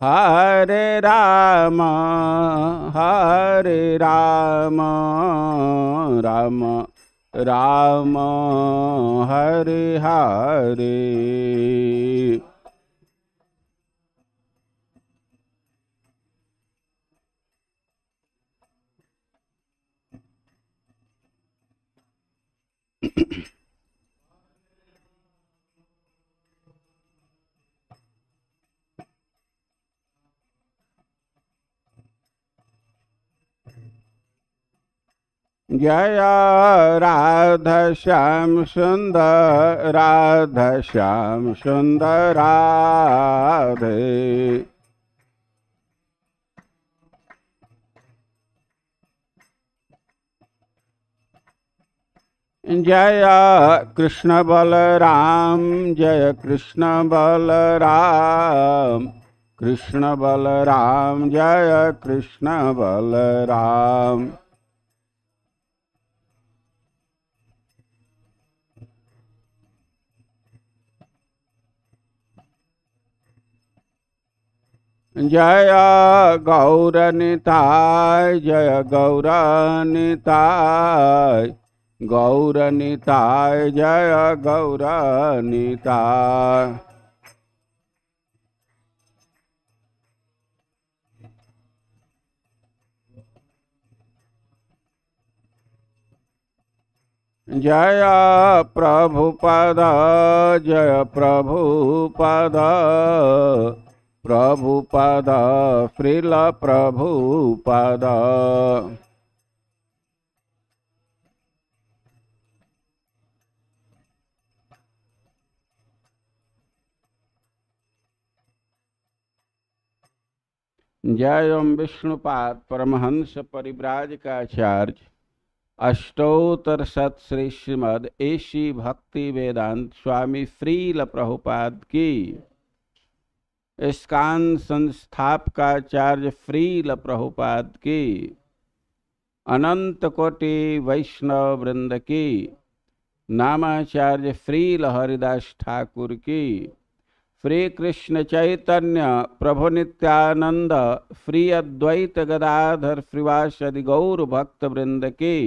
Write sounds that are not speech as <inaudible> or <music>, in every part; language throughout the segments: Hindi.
Hare Rama, Hare Rama, Rama Rama, Hare Hare. जय सुंदर राध श्याम सुंद राधे जय कृष्ण बलराम जय कृष्ण बलराम कृष्ण बलराम जय कृष्ण बलराम जय गौरनिताय जय गौरनिताय गौरनिताय जय गौरनिताय जय प्रभुपद जय प्रभुपद प्रभुपद प्रभु पद जय ओम विष्णुपाद परमहंस परिव्राज का आचार्य अष्टोतर सत श्री श्रीमद ऐसी भक्ति वेदांत स्वामी श्रील प्रभुपाद की का संस्थापकाचार्य फ्रील प्रभुपाद की अनंत कोटि वैष्णव वृंद की नामाचार्य फ्रील हरिदास ठाकुर की श्री कृष्ण चैतन्य प्रभु नित्यानंद श्री अद्वैत गदाधर श्रीवासदि गौर भक्त वृंद की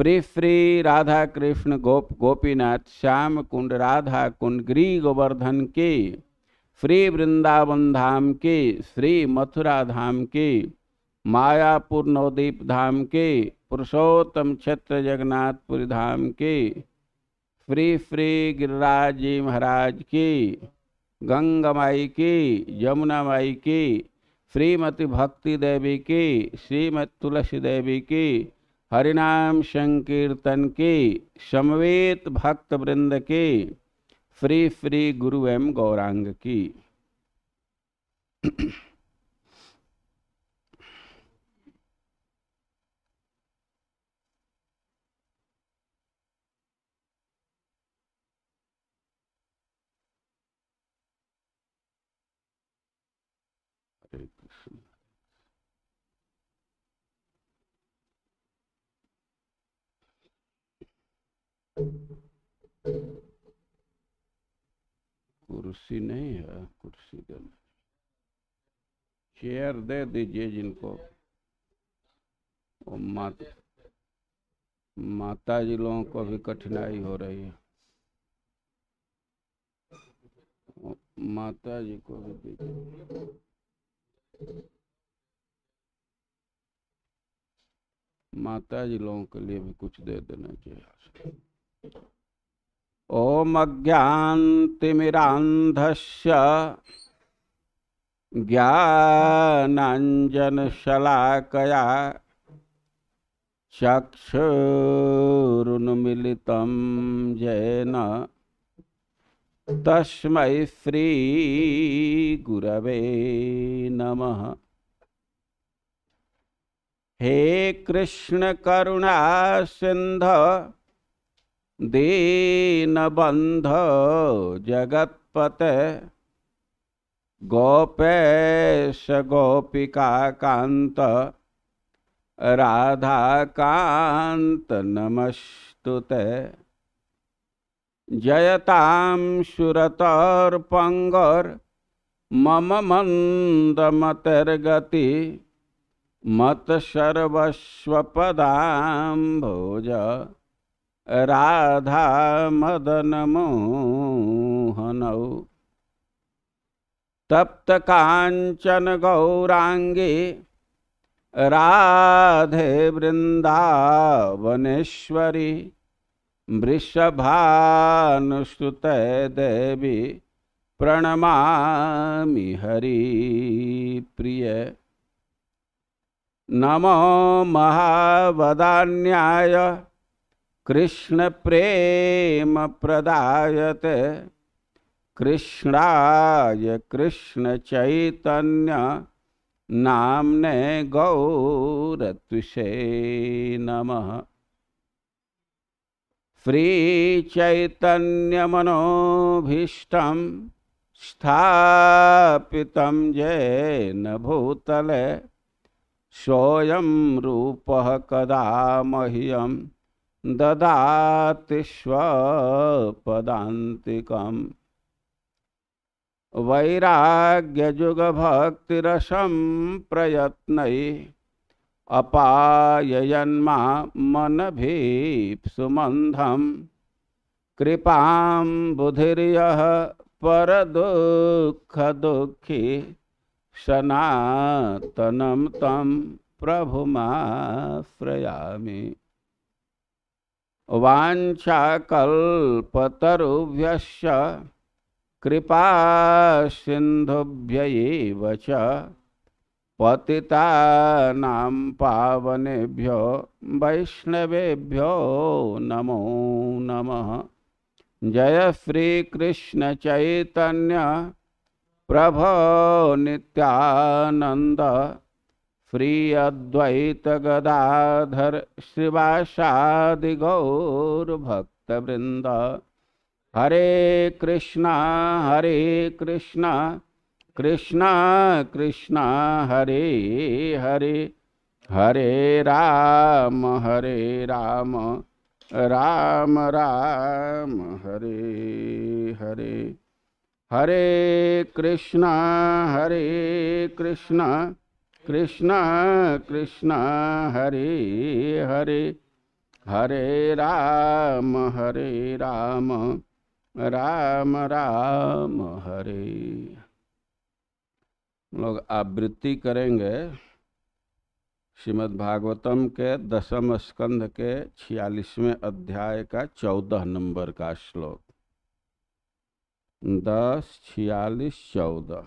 श्री श्री राधा कृष्ण गोप गोपीनाथ श्याम कुंड राधा कुंड गिरी गोवर्धन की श्री वृंदावन धाम के श्री मथुरा धाम के मायापुर नवदीप धाम के पुरुषोत्तम क्षेत्र जगन्नाथपुरी धाम के श्री श्री गिरिराज जी महाराज की गंगा माई की यमुना माई की श्रीमती भक्ति देवी की श्रीमती तुलसी देवी की हरिनाम संकीर्तन की समवेत भक्त वृंद की फ्री फ्री गुरु एम गौरांग की Thank you. कुर्सी नहीं है कुर्सी दे चेयर दे दीजिए जिनको और मात, माता जी लोगों को भी कठिनाई हो रही है माता जी को भी दीजिए माता जी लोगों के लिए भी कुछ दे देना चाहिए ॐ अज्ञान्तिमिरान्धस्य ज्ञानाञ्जनशलाकया चक्षुरुन्मिलितं तस्म श्रीगुरव श्रीगुरवे नमः हे सिंध दीनबन्ध जगत्पते गोपेश गोपिकान्त राधाकान्त नमस्तु ते जयतां मम मन्दमतिर्गति मत्सर्वस्वपदां भोज राधा मदन मोहनौ तप्तकाञ्चन गौराङ्गे राधे वृन्दावनेश्वरि वृषभानुसृते देवी प्रणमामि प्रिय नमो महावदान्याय कृष्ण प्रेम कृष्णप्रेमप्रदायते कृष्णाय कृष्णचैतन्य नाम्ने गौरत्विषे नमः श्रीचैतन्यमनोभीष्टं जे न भूतले स्वयं रूप कदा मह्यम ददाति स्वपदान्तिकम् वैराग्यजुगभक्तिरसं प्रयत्नै अपाययन्मा मनभीप्सुमन्धं कृपां बुधिर्यः परदुःखदुःखी सनातनं तं प्रभुमाश्रयामि वाञ्छाकल्पतरुभ्यश्च कृपासिन्धुभ्यैव च पतितानां पावनेभ्यो वैष्णवेभ्यो नमो नमः जय श्रीकृष्णचैतन्य प्रभो नित्यानन्द श्री अद्वैत गदाधर श्रीवासादि गौरभक्तवृन्द हरे कृष्णा हरे कृष्णा कृष्णा कृष्णा हरे हरे हरे राम हरे राम राम राम हरे हरे हरे कृष्णा हरे कृष्णा कृष्ण कृष्ण हरे हरे हरे राम हरे राम राम राम हरे लोग आवृत्ति करेंगे श्रीमद्भागवतम के दसम स्कंध के छियालीसवें अध्याय का चौदह नंबर का श्लोक दस छियालीस चौदह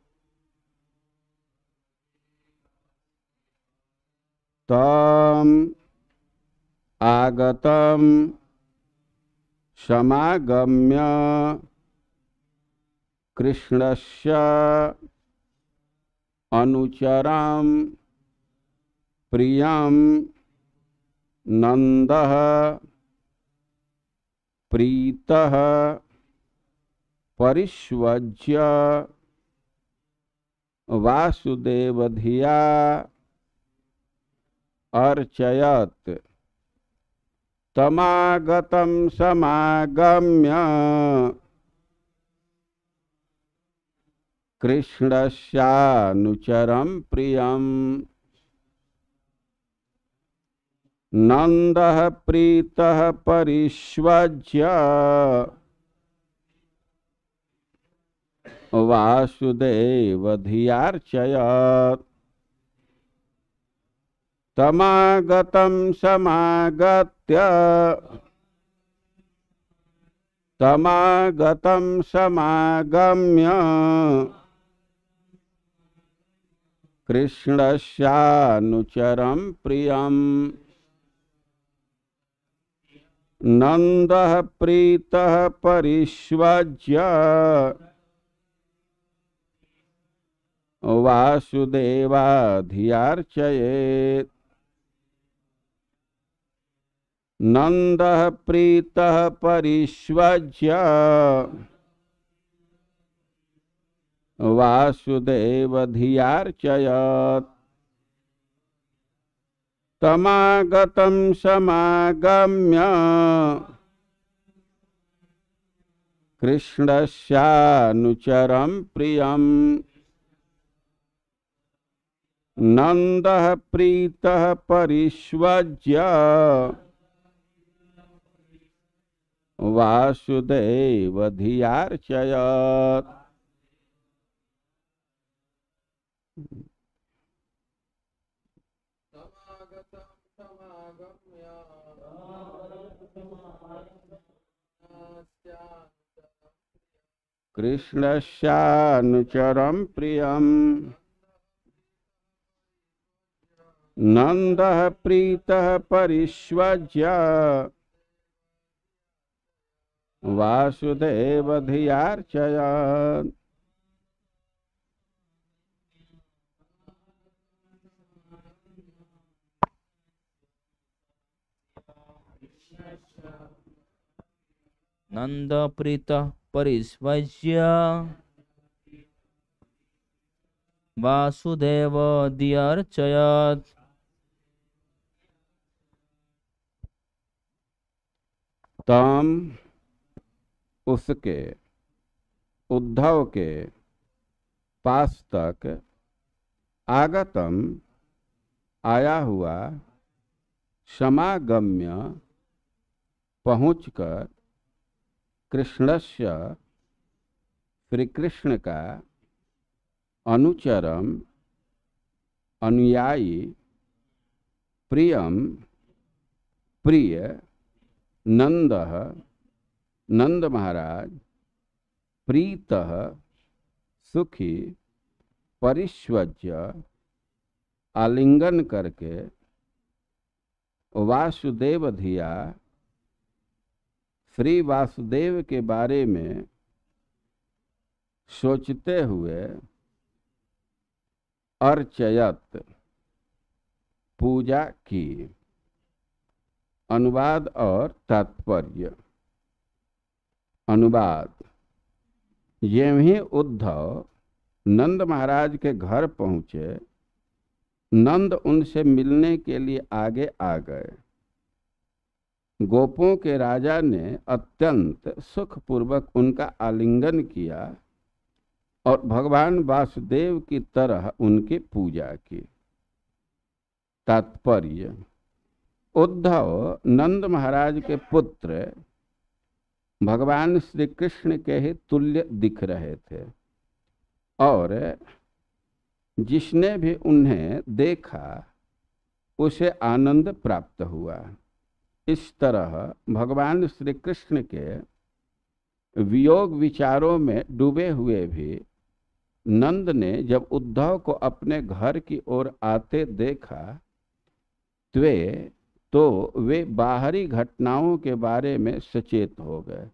तम आगतम समागम्य कृष्णस्य अनुचरं प्रियं नंद प्रीत परिष्वज्य वासुदेवधिया अर्चयत तमागत समागम्य कृष्णस्यानुचरं प्रियम् नन्दः प्रीतः परिष्वज्य धियार्चयत समागतम समागत्य समागतम समागम्य कृष्णस्यानुचरं प्रियम् नंद प्रीत परिष्वज्य वासुदेवाधियार्चयेत् नंद प्रीत परिश्वज्य वासुदेव वासुदेवधियार्चयत् तमागतं समागम्य कृष्णस्यानुचरं प्रियम् नन्दः प्रीतः परिष्वज्य वासुदेव धियार्चय कृष्णशानुचर प्रिय नंद प्रीत परिश्वज्या वासुदेव नंद प्रीत परिस्वज्य वासुदेव वासुदेवदियर्चयत् तम उसके उद्धव के पास तक आगतम आया हुआ समागम्य पहुंचकर कृष्णस्य श्रीकृष्ण का अनुचरम अनुयायी प्रियम प्रिय नंद नंद महाराज प्रीत सुखी परिश्वज्य आलिंगन करके वासुदेव धिया श्री वासुदेव के बारे में सोचते हुए अर्चयत पूजा की अनुवाद और तात्पर्य अनुवाद ये ही उद्धव नंद महाराज के घर पहुंचे नंद उनसे मिलने के लिए आगे आ गए गोपों के राजा ने अत्यंत सुखपूर्वक उनका आलिंगन किया और भगवान वासुदेव की तरह उनकी पूजा की तात्पर्य उद्धव नंद महाराज के पुत्र भगवान श्री कृष्ण के ही तुल्य दिख रहे थे और जिसने भी उन्हें देखा उसे आनंद प्राप्त हुआ इस तरह भगवान श्री कृष्ण के वियोग विचारों में डूबे हुए भी नंद ने जब उद्धव को अपने घर की ओर आते देखा तो तो वे बाहरी घटनाओं के बारे में सचेत हो गए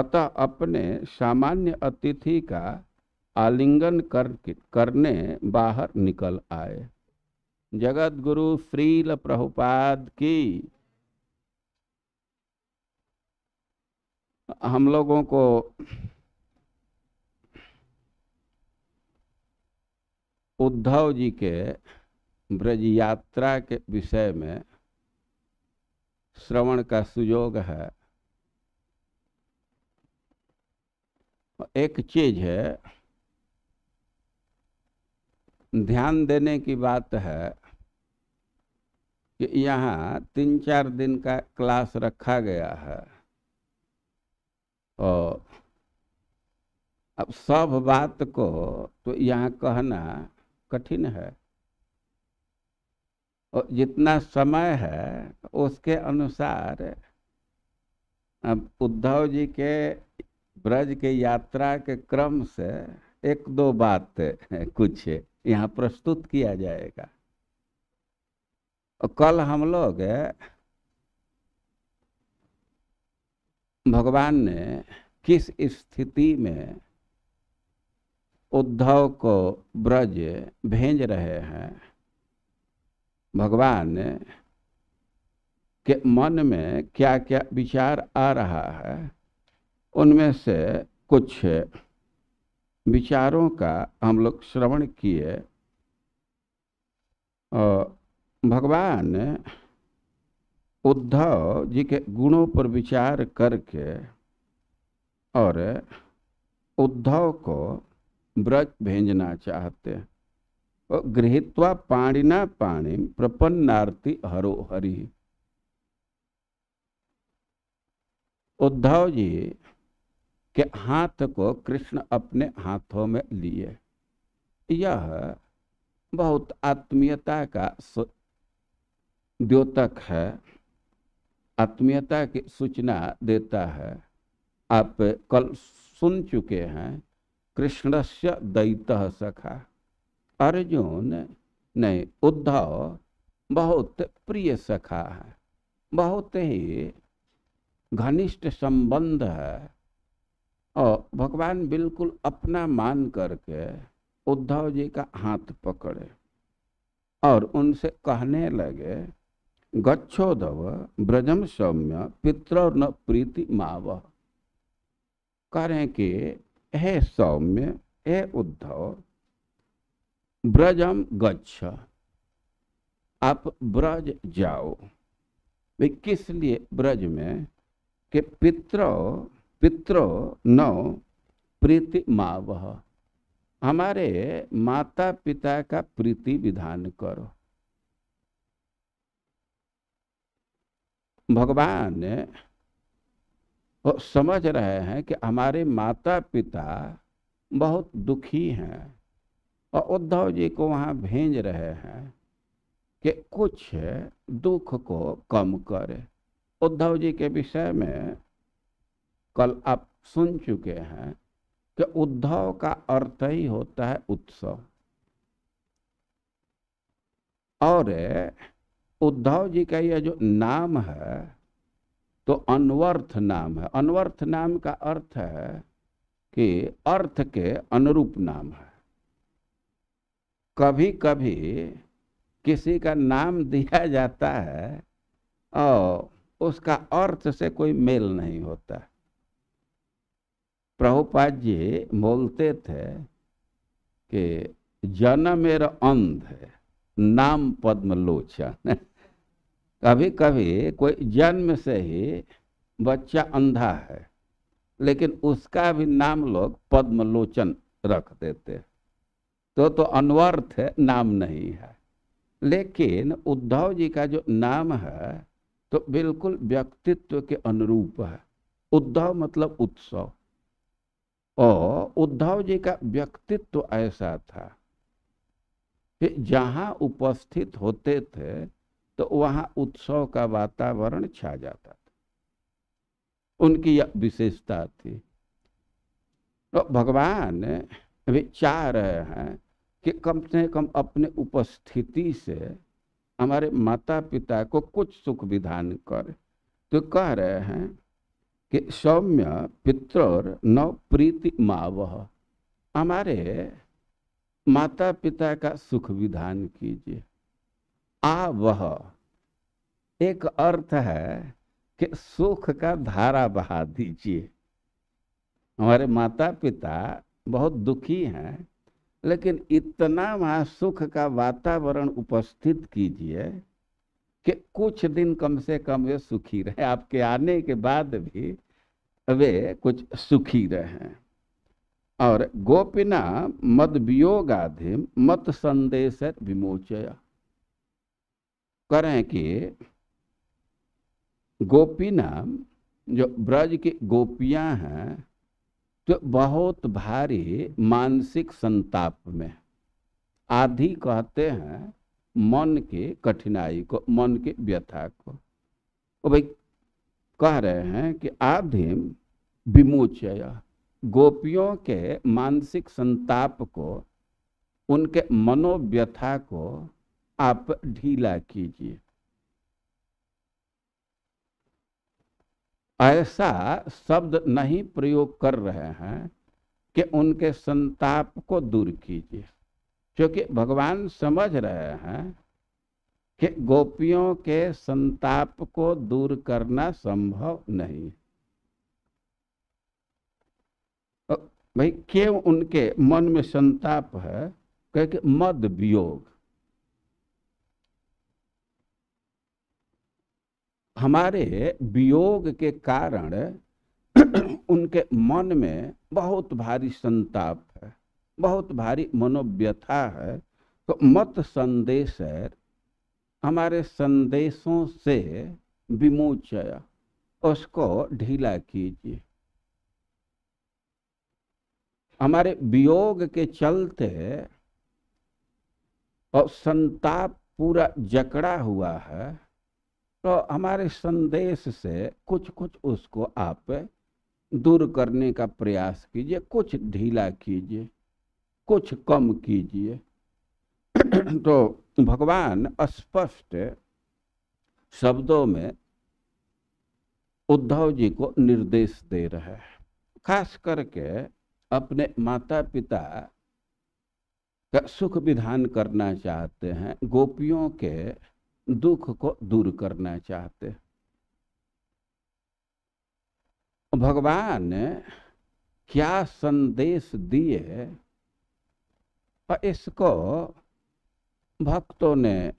अतः अपने सामान्य अतिथि का आलिंगन कर करने बाहर निकल आए जगत गुरु श्रील प्रभुपाद की हम लोगों को उद्धव जी के ब्रज यात्रा के विषय में श्रवण का सुयोग है एक चीज है ध्यान देने की बात है कि यहाँ तीन चार दिन का क्लास रखा गया है और अब सब बात को तो यहाँ कहना कठिन है और जितना समय है उसके अनुसार अब उद्धव जी के ब्रज के यात्रा के क्रम से एक दो बात कुछ यहाँ प्रस्तुत किया जाएगा और कल हम लोग भगवान ने किस स्थिति में उद्धव को ब्रज भेज रहे हैं भगवान के मन में क्या क्या विचार आ रहा है उनमें से कुछ विचारों का हम लोग श्रवण किए भगवान उद्धव जी के गुणों पर विचार करके और उद्धव को व्रत भेजना चाहते हैं गृहत्वा पाणिना पाणी प्रपन्नार्थी हरो हरि उद्धव जी के हाथ को कृष्ण अपने हाथों में लिए यह बहुत आत्मीयता का द्योतक है आत्मीयता की सूचना देता है आप कल सुन चुके हैं कृष्णस्य दैत सखा अर्जुन नहीं उद्धव बहुत प्रिय सखा है बहुत ही घनिष्ठ संबंध है और भगवान बिल्कुल अपना मान करके उद्धव जी का हाथ पकड़े और उनसे कहने लगे गच्छोधव ब्रजम सौम्य पित्र न प्रीति माव कह रहे कि हे सौम्य हे उद्धव ब्रजम गच्छ आप ब्रज जाओ वे किस लिए ब्रज में के पित्र पित्रो नौ प्रीति मावह हमारे माता पिता का प्रीति विधान करो भगवान समझ रहे हैं कि हमारे माता पिता बहुत दुखी हैं और उद्धव जी को वहाँ भेज रहे हैं कि कुछ दुख को कम करे उद्धव जी के विषय में कल आप सुन चुके हैं कि उद्धव का अर्थ ही होता है उत्सव और उद्धव जी का यह जो नाम है तो अनवर्थ नाम है अनवर्थ नाम का अर्थ है कि अर्थ के अनुरूप नाम है कभी कभी किसी का नाम दिया जाता है और उसका अर्थ से कोई मेल नहीं होता प्रभुपाद जी बोलते थे कि जन मेरा अंध है नाम पद्म लोचन कभी कभी कोई जन्म से ही बच्चा अंधा है लेकिन उसका भी नाम लोग पद्मलोचन रख देते हैं तो तो अनवर्थ नाम नहीं है लेकिन उद्धव जी का जो नाम है तो बिल्कुल व्यक्तित्व के अनुरूप है उद्धव मतलब उत्सव और उद्धव जी का व्यक्तित्व ऐसा था कि जहां उपस्थित होते थे तो वहां उत्सव का वातावरण छा जाता था उनकी यह विशेषता थी तो भगवान अभी चाह रहे हैं कि कम से कम अपने उपस्थिति से हमारे माता पिता को कुछ सुख विधान कर तो कह रहे हैं कि सौम्य पितर न प्रीति माव हमारे माता पिता का सुख विधान कीजिए आ वह एक अर्थ है कि सुख का धारा बहा दीजिए हमारे माता पिता बहुत दुखी हैं लेकिन इतना वहाँ सुख का वातावरण उपस्थित कीजिए कि कुछ दिन कम से कम वे सुखी रहे आपके आने के बाद भी वे कुछ सुखी रहे और गोपिना मद आधि मत संदेश विमोचया करें कि गोपी जो ब्रज की गोपियां हैं तो बहुत भारी मानसिक संताप में आधी कहते हैं मन के कठिनाई को मन के व्यथा को और भाई कह रहे हैं कि आधि विमोचय गोपियों के मानसिक संताप को उनके मनोव्यथा को आप ढीला कीजिए ऐसा शब्द नहीं प्रयोग कर रहे हैं कि उनके संताप को दूर कीजिए क्योंकि भगवान समझ रहे हैं कि गोपियों के संताप को दूर करना संभव नहीं भाई क्यों उनके मन में संताप है क्योंकि मद वियोग हमारे वियोग के कारण <clears throat> उनके मन में बहुत भारी संताप है बहुत भारी मनोव्यथा है तो मत संदेश है हमारे संदेशों से विमोचय उसको ढीला कीजिए हमारे वियोग के चलते और संताप पूरा जकड़ा हुआ है तो हमारे संदेश से कुछ कुछ उसको आप दूर करने का प्रयास कीजिए कुछ ढीला कीजिए कुछ कम कीजिए <clears throat> तो भगवान स्पष्ट शब्दों में उद्धव जी को निर्देश दे रहे हैं खास करके अपने माता पिता का सुख विधान करना चाहते हैं गोपियों के दुख को दूर करना चाहते भगवान क्या संदेश दिए इसको भक्तों ने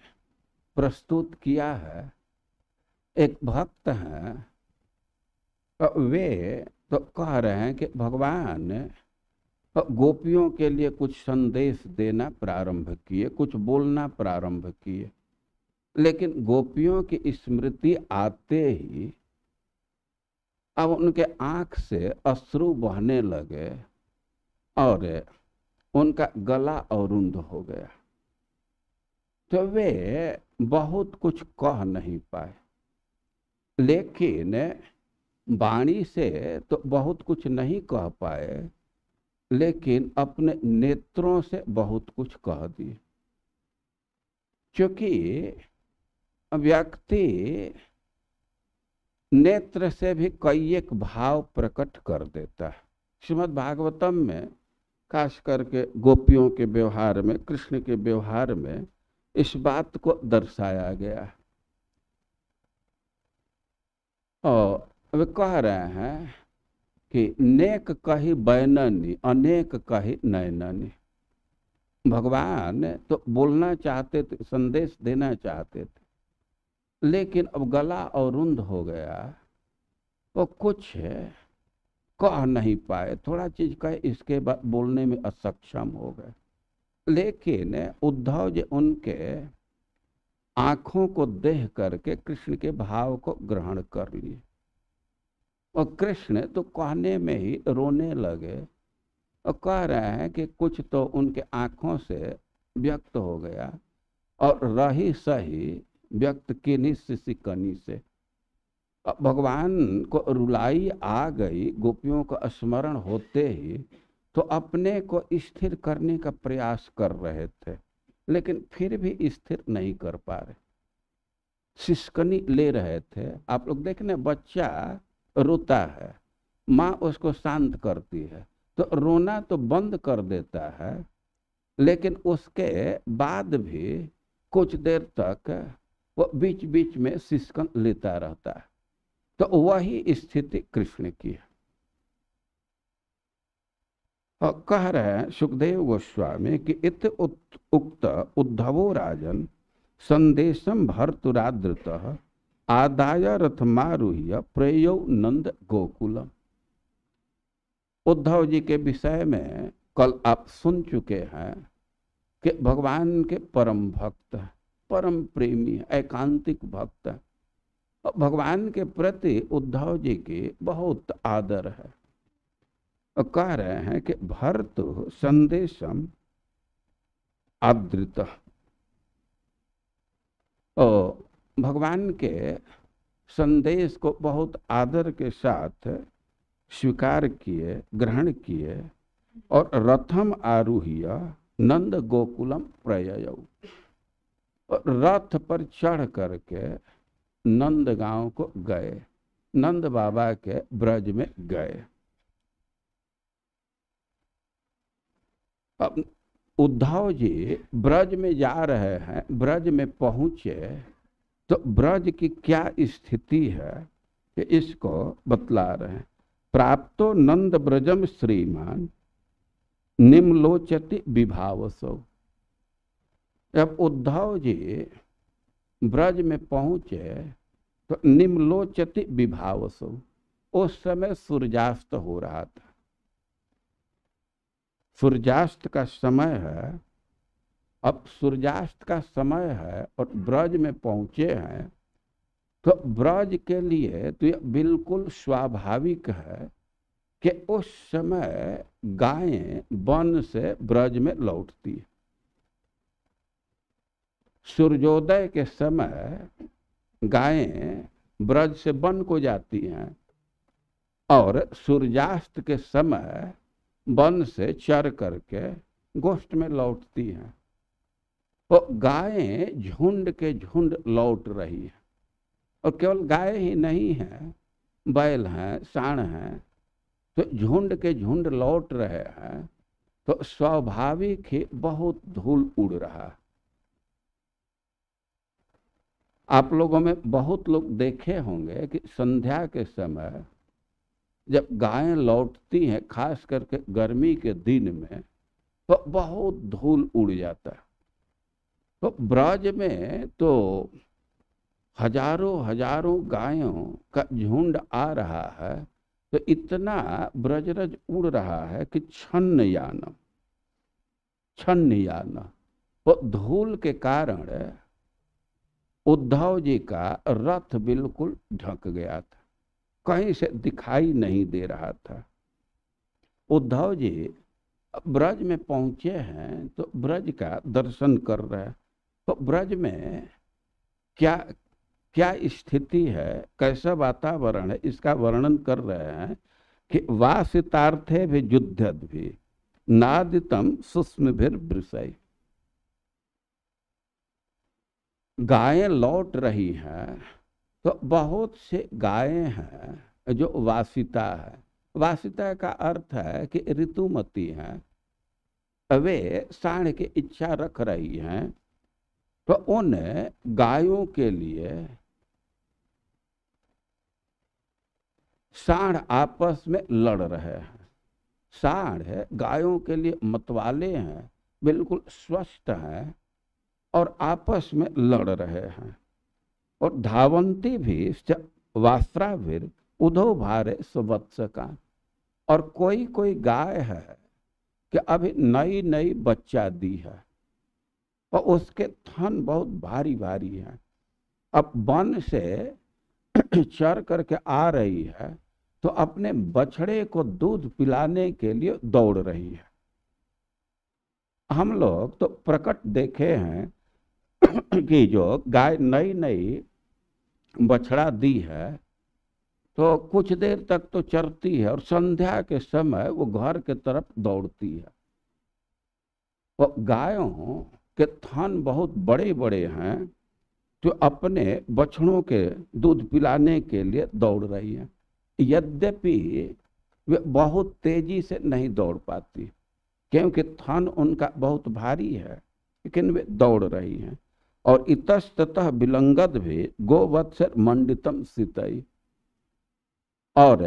प्रस्तुत किया है एक भक्त हैं वे तो कह रहे हैं कि भगवान गोपियों के लिए कुछ संदेश देना प्रारंभ किए कुछ बोलना प्रारंभ किए लेकिन गोपियों की स्मृति आते ही अब उनके आंख से अश्रु बहने लगे और उनका गला अवरुद्ध हो गया तो वे बहुत कुछ कह नहीं पाए लेकिन वाणी से तो बहुत कुछ नहीं कह पाए लेकिन अपने नेत्रों से बहुत कुछ कह दिए क्योंकि व्यक्ति नेत्र से भी कई एक भाव प्रकट कर देता है श्रीमद भागवतम में खास करके गोपियों के व्यवहार में कृष्ण के व्यवहार में इस बात को दर्शाया गया है और वे कह रहे हैं कि नेक कही बैननी अनेक कही नैननी भगवान तो बोलना चाहते थे संदेश देना चाहते थे लेकिन अब गला और रुंध हो गया वो कुछ कह नहीं पाए थोड़ा चीज कहे इसके बाद बोलने में असक्षम हो गए लेकिन उद्धव जी उनके आंखों को देह करके कृष्ण के भाव को ग्रहण कर लिए और कृष्ण तो कहने में ही रोने लगे और कह रहे हैं कि कुछ तो उनके आंखों से व्यक्त हो गया और रही सही व्यक्त के निश्चिसी कनी से भगवान को रुलाई आ गई गोपियों का स्मरण होते ही तो अपने को स्थिर करने का प्रयास कर रहे थे लेकिन फिर भी स्थिर नहीं कर पा रहे सिस्कनी ले रहे थे आप लोग देखने बच्चा रोता है माँ उसको शांत करती है तो रोना तो बंद कर देता है लेकिन उसके बाद भी कुछ देर तक वह बीच बीच में सिस्कन लेता रहता है तो वही स्थिति कृष्ण की है और कह रहे हैं सुखदेव गोस्वामी कि इत उक्त उद्धवो राजन संदेशम भरतुराद्रत आदाय रथमारूह्य प्रेय नंद गोकुलम उद्धव जी के विषय में कल आप सुन चुके हैं कि भगवान के परम भक्त हैं परम प्रेमी एकांतिक भक्त भगवान के प्रति उद्धव जी के बहुत आदर है कह रहे हैं कि भरत संदेशम आदृत भगवान के संदेश को बहुत आदर के साथ स्वीकार किए ग्रहण किए और रथम आरूह्य नंद गोकुलम प्रयऊ रथ पर चढ़ करके नंद गांव को गए नंद बाबा के ब्रज में गए अब उद्धव जी ब्रज में जा रहे हैं ब्रज में पहुंचे तो ब्रज की क्या स्थिति है कि इसको बतला रहे हैं प्राप्तो नंद ब्रजम श्रीमान निम्लोचति विभावसो जब उद्धव जी ब्रज में पहुंचे तो विभाव सो उस समय सूर्यास्त हो रहा था सूर्यास्त का समय है अब सूर्यास्त का समय है और ब्रज में पहुंचे हैं तो ब्रज के लिए तो यह बिल्कुल स्वाभाविक है कि उस समय गायें वन से ब्रज में लौटती है सूर्योदय के समय गायें ब्रज से वन को जाती हैं और सूर्यास्त के समय वन से चर करके गोष्ठ में लौटती हैं तो गायें झुंड के झुंड लौट रही हैं और केवल गाय ही नहीं है बैल हैं साण हैं तो झुंड के झुंड लौट रहे हैं तो स्वाभाविक ही बहुत धूल उड़ रहा है आप लोगों में बहुत लोग देखे होंगे कि संध्या के समय जब गायें लौटती हैं खास करके गर्मी के दिन में तो बहुत धूल उड़ जाता है तो ब्रज में तो हजारों हजारों गायों का झुंड आ रहा है तो इतना ब्रजरज उड़ रहा है कि छन्न यान छन्न यान तो धूल के कारण उद्धव जी का रथ बिल्कुल ढक गया था कहीं से दिखाई नहीं दे रहा था उद्धव जी ब्रज में पहुंचे हैं तो ब्रज का दर्शन कर रहे हैं तो ब्रज में क्या क्या स्थिति है कैसा वातावरण है इसका वर्णन कर रहे हैं कि वासितार्थे भी युद्ध भी नादितम सुस्म भी गायें लौट रही हैं तो बहुत से गायें हैं जो वासिता है वासिता का अर्थ है कि ऋतुमती हैं वे साढ़ की इच्छा रख रही हैं तो उन गायों के लिए साढ़ आपस में लड़ रहे हैं साढ़ गायों के लिए मतवाले हैं बिल्कुल स्वस्थ हैं और आपस में लड़ रहे हैं और धावंती भी वास्त्रावीर उधो भारे सुवत्स का और कोई कोई गाय है कि अभी नई नई बच्चा दी है और उसके थन बहुत भारी भारी है अब वन से <clears throat> चर करके आ रही है तो अपने बछड़े को दूध पिलाने के लिए दौड़ रही है हम लोग तो प्रकट देखे हैं <coughs> की जो गाय नई नई बछड़ा दी है तो कुछ देर तक तो चरती है और संध्या के समय वो घर के तरफ दौड़ती है तो गायों के थन बहुत बड़े बड़े हैं जो अपने बछड़ों के दूध पिलाने के लिए दौड़ रही है यद्यपि वे बहुत तेजी से नहीं दौड़ पाती क्योंकि थन उनका बहुत भारी है लेकिन वे दौड़ रही हैं और इतस्तः विलंगत भी गोवत्सर मंडितम सीतई और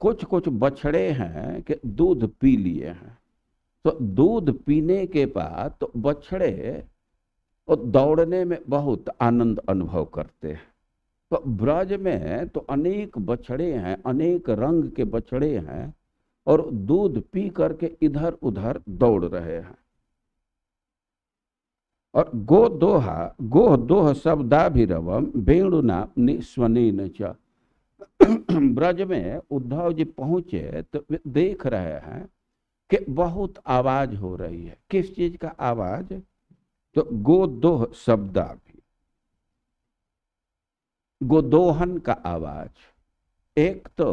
कुछ कुछ बछड़े हैं कि दूध पी लिए हैं तो दूध पीने के बाद तो बछड़े तो दौड़ने में बहुत आनंद अनुभव करते हैं तो ब्रज में तो अनेक बछड़े हैं अनेक रंग के बछड़े हैं और दूध पी करके इधर उधर दौड़ रहे हैं और गो दोहा गोह दोह शब्दाभिरवम वेणुना निस्वनेन च ब्रज में उद्धव जी पहुंचे तो देख रहे हैं कि बहुत आवाज हो रही है किस चीज का आवाज तो गोदोह शब्दा भी गोदोहन का आवाज एक तो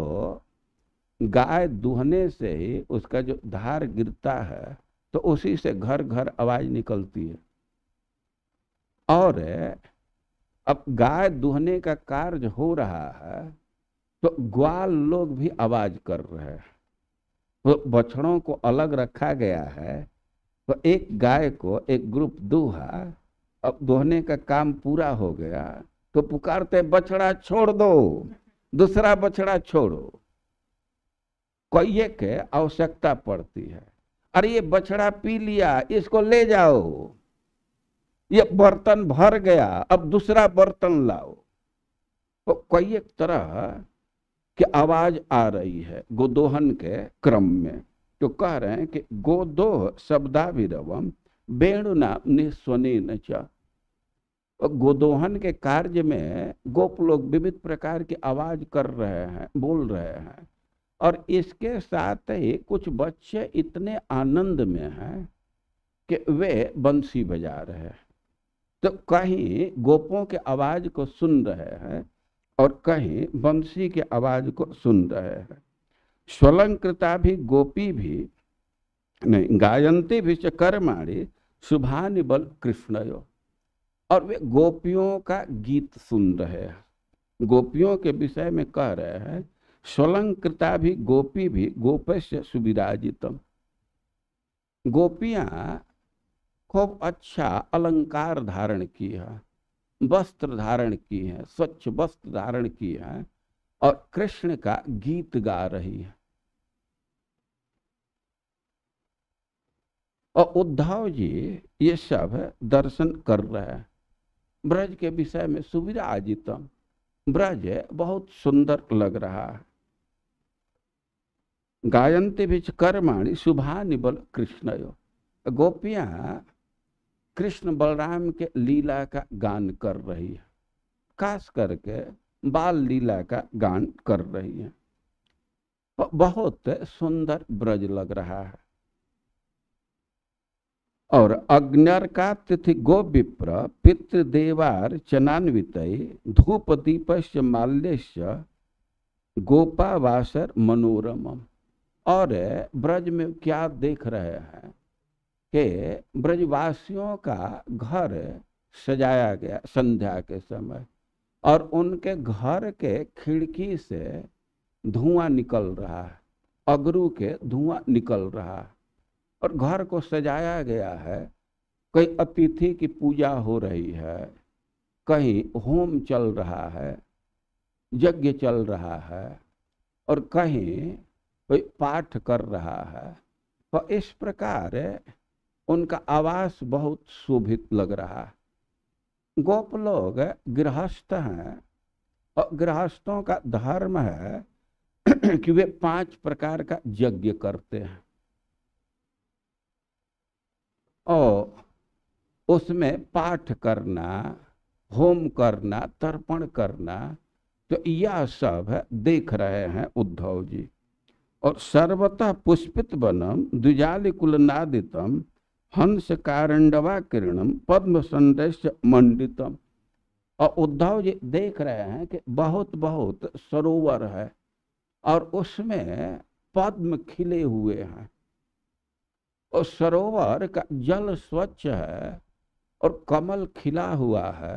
गाय दुहने से ही उसका जो धार गिरता है तो उसी से घर घर आवाज निकलती है और अब गाय दुहने का कार्य हो रहा है तो ग्वाल लोग भी आवाज कर रहे हैं तो बछड़ों को अलग रखा गया है तो एक गाय को एक ग्रुप दूहा अब दोहने का काम पूरा हो गया तो पुकारते बछड़ा छोड़ दो दूसरा बछड़ा छोड़ो कोये के आवश्यकता पड़ती है अरे ये बछड़ा पी लिया इसको ले जाओ ये बर्तन भर गया अब दूसरा बर्तन लाओ तो कई एक तरह की आवाज आ रही है गोदोहन के क्रम में तो कह रहे हैं कि गोदोह शब्दाभिरवम वेणुना निस्वनी न गोदोहन के कार्य में गोप लोग विविध प्रकार की आवाज कर रहे हैं बोल रहे हैं और इसके साथ ही कुछ बच्चे इतने आनंद में हैं कि वे बंसी बजा रहे हैं तो कहीं गोपों के आवाज को सुन रहे हैं और कहीं बंसी के आवाज को सुन रहे हैं स्वलंकृता भी गोपी भी नहीं गायंती भी चकर मारी बल कृष्णयो और वे गोपियों का गीत सुन रहे हैं गोपियों के विषय में कह रहे हैं स्वलंकृता भी गोपी भी गोपस्य सुविराजितम गोपियां खूब अच्छा अलंकार धारण किया वस्त्र धारण की है स्वच्छ वस्त्र धारण की है और कृष्ण का गीत गा रही है और उद्धव जी ये सब दर्शन कर रहे हैं ब्रज के विषय में सुविधा आजितम ब्रज बहुत सुंदर लग रहा है गायंती बिच कर्माणी शुभा निबल कृष्ण गोपियां कृष्ण बलराम के लीला का गान कर रही है खास करके बाल लीला का गान कर रही है बहुत सुंदर ब्रज लग रहा है और अग्नर का तिथि गो विप्र पितृदेवार चनान्वित धूप से माल्य गोपावासर मनोरम और ब्रज में क्या देख रहे हैं के ब्रजवासियों का घर सजाया गया संध्या के समय और उनके घर के खिड़की से धुआं निकल रहा है अगरू के धुआं निकल रहा है और घर को सजाया गया है कहीं अतिथि की पूजा हो रही है कहीं होम चल रहा है यज्ञ चल रहा है और कहीं कोई पाठ कर रहा है तो इस प्रकार उनका आवास बहुत शोभित लग रहा है गोप लोग गृहस्थ हैं और गृहस्थों का धर्म है <clears throat> कि वे पांच प्रकार का यज्ञ करते हैं और उसमें पाठ करना होम करना तर्पण करना तो यह सब देख रहे हैं उद्धव जी और सर्वतः पुष्पित बनम कुलनादितम हंस कारण्डवा किरणम पद्म संदेश मंडितम और उद्धव जी देख रहे हैं कि बहुत बहुत सरोवर है और उसमें पद्म खिले हुए हैं और सरोवर का जल स्वच्छ है और कमल खिला हुआ है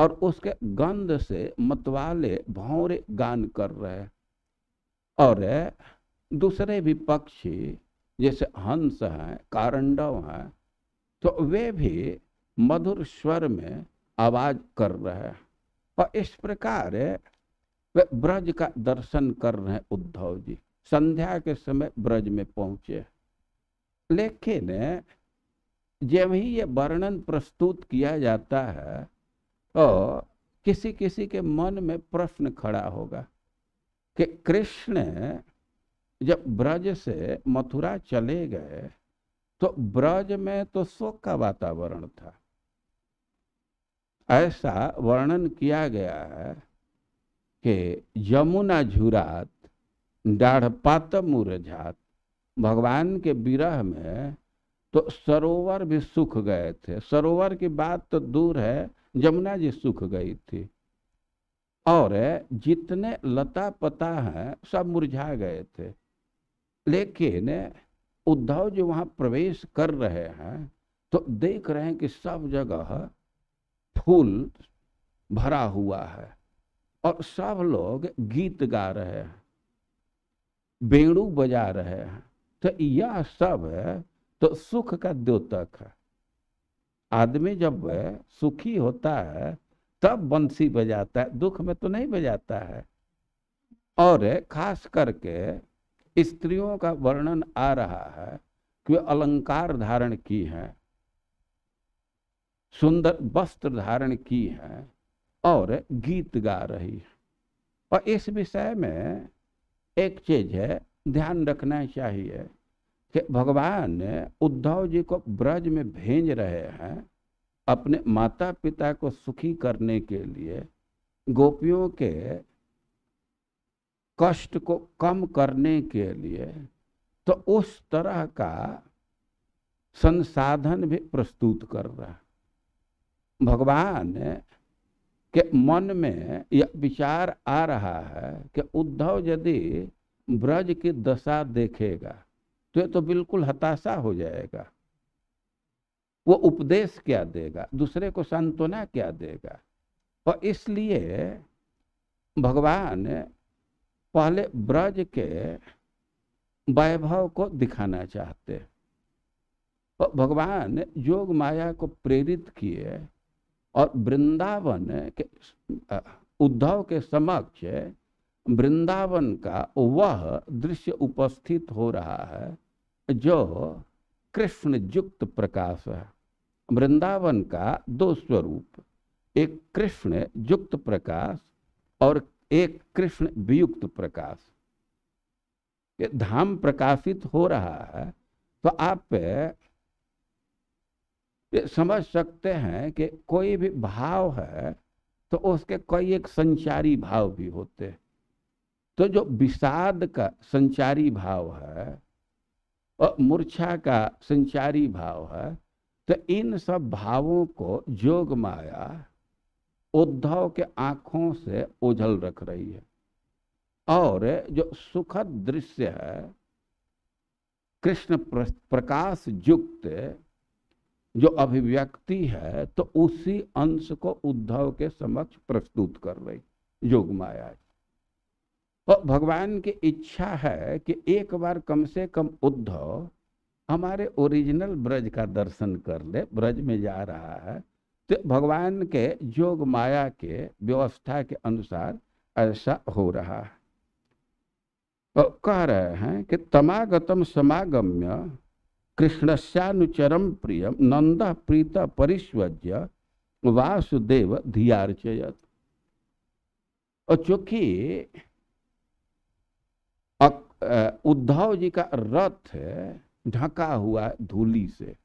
और उसके गंध से मतवाले भौरे गान कर रहे और दूसरे भी पक्षी जैसे हंस हैं कारंडव है तो वे भी मधुर स्वर में आवाज कर रहे हैं और इस प्रकार वे ब्रज का दर्शन कर रहे हैं उद्धव जी संध्या के समय ब्रज में पहुंचे लेकिन जब ही ये वर्णन प्रस्तुत किया जाता है और तो किसी किसी के मन में प्रश्न खड़ा होगा कि कृष्ण जब ब्रज से मथुरा चले गए तो ब्रज में तो शोक का वातावरण था ऐसा वर्णन किया गया है कि यमुना झुरात डाढ़ पात मुरझात भगवान के विरह में तो सरोवर भी सूख गए थे सरोवर की बात तो दूर है यमुना जी सूख गई थी और जितने लता पता हैं सब मुरझा गए थे लेकिन उद्धव जो वहाँ प्रवेश कर रहे हैं तो देख रहे हैं कि सब जगह फूल भरा हुआ है और सब लोग गीत गा रहे हैं बेड़ू बजा रहे हैं तो यह सब है तो सुख का द्योतक है आदमी जब सुखी होता है तब बंसी बजाता है दुख में तो नहीं बजाता है और खास करके स्त्रियों का वर्णन आ रहा है कि वे अलंकार धारण की हैं सुंदर वस्त्र धारण की हैं और गीत गा रही है और इस विषय में एक चीज है ध्यान रखना चाहिए कि भगवान उद्धव जी को ब्रज में भेज रहे हैं अपने माता पिता को सुखी करने के लिए गोपियों के कष्ट को कम करने के लिए तो उस तरह का संसाधन भी प्रस्तुत कर रहा भगवान के मन में यह विचार आ रहा है कि उद्धव यदि ब्रज की दशा देखेगा तो ये तो बिल्कुल हताशा हो जाएगा वो उपदेश क्या देगा दूसरे को सांत्वना क्या देगा और इसलिए भगवान पहले ब्रज के वैभव को दिखाना चाहते भगवान योग माया को प्रेरित किए और वृंदावन के उद्धव के समक्ष वृंदावन का वह दृश्य उपस्थित हो रहा है जो कृष्ण युक्त प्रकाश है वृंदावन का दो स्वरूप एक कृष्ण युक्त प्रकाश और एक कृष्ण वियुक्त प्रकाश ये धाम प्रकाशित हो रहा है तो आप ये समझ सकते हैं कि कोई भी भाव है तो उसके कोई एक संचारी भाव भी होते हैं तो जो विषाद का संचारी भाव है और मूर्छा का संचारी भाव है तो इन सब भावों को जोग माया उद्धव के आंखों से ओझल रख रही है और जो सुखद दृश्य है कृष्ण प्रकाश युक्त जो अभिव्यक्ति है तो उसी अंश को उद्धव के समक्ष प्रस्तुत कर रही योग माया और भगवान की इच्छा है कि एक बार कम से कम उद्धव हमारे ओरिजिनल ब्रज का दर्शन कर ले ब्रज में जा रहा है तो भगवान के योग माया के व्यवस्था के अनुसार ऐसा हो रहा है और तो कह रहे हैं कि तमागतम समागम्य कृष्णस्यानुचरम प्रियम नंद प्रीत परिस्वज्य वासुदेव धियार्चयत और चूंकि उद्धव जी का रथ ढका हुआ धूली से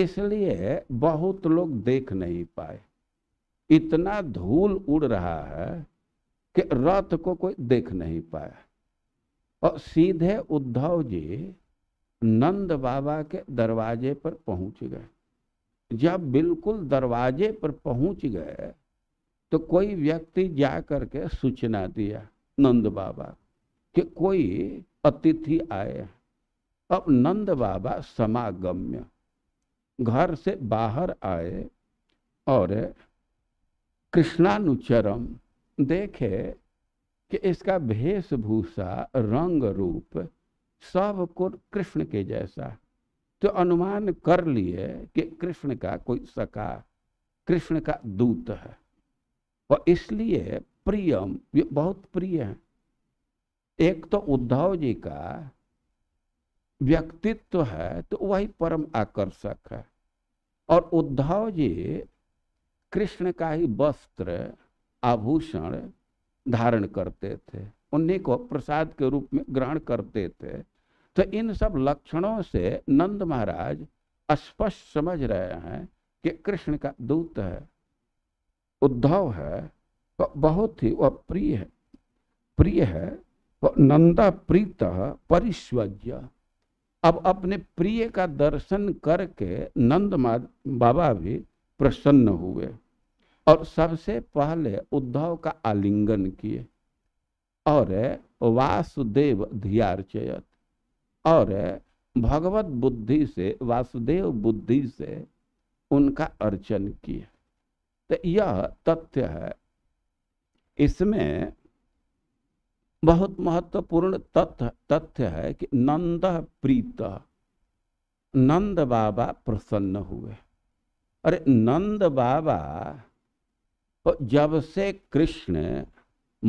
इसलिए बहुत लोग देख नहीं पाए इतना धूल उड़ रहा है कि रथ को कोई देख नहीं पाया और सीधे उद्धव जी नंद बाबा के दरवाजे पर पहुंच गए जब बिल्कुल दरवाजे पर पहुंच गए तो कोई व्यक्ति जा करके सूचना दिया नंद बाबा कि कोई अतिथि आए अब नंद बाबा समागम्य घर से बाहर आए और कृष्णानुचरम देखे कि इसका भेषभूषा रंग रूप सब को कृष्ण के जैसा तो अनुमान कर लिए कि कृष्ण का कोई सका कृष्ण का दूत है और इसलिए प्रियम ये बहुत प्रिय है एक तो उद्धव जी का व्यक्तित्व है तो वही परम आकर्षक है और उद्धव जी कृष्ण का ही वस्त्र आभूषण धारण करते थे उन्हीं को प्रसाद के रूप में ग्रहण करते थे तो इन सब लक्षणों से नंद महाराज स्पष्ट समझ रहे हैं कि कृष्ण का दूत है उद्धव है बहुत ही वह प्रिय है प्रिय है नंदा प्रीत परिस्वज्य अब अपने प्रिय का दर्शन करके नंद बाबा भी प्रसन्न हुए और सबसे पहले उद्धव का आलिंगन किए और वासुदेव चयत और भगवत बुद्धि से वासुदेव बुद्धि से उनका अर्चन किए तो यह तथ्य है इसमें बहुत महत्वपूर्ण तथ्य तथ्य है कि नंद प्रीत नंद बाबा प्रसन्न हुए अरे नंद बाबा जब से कृष्ण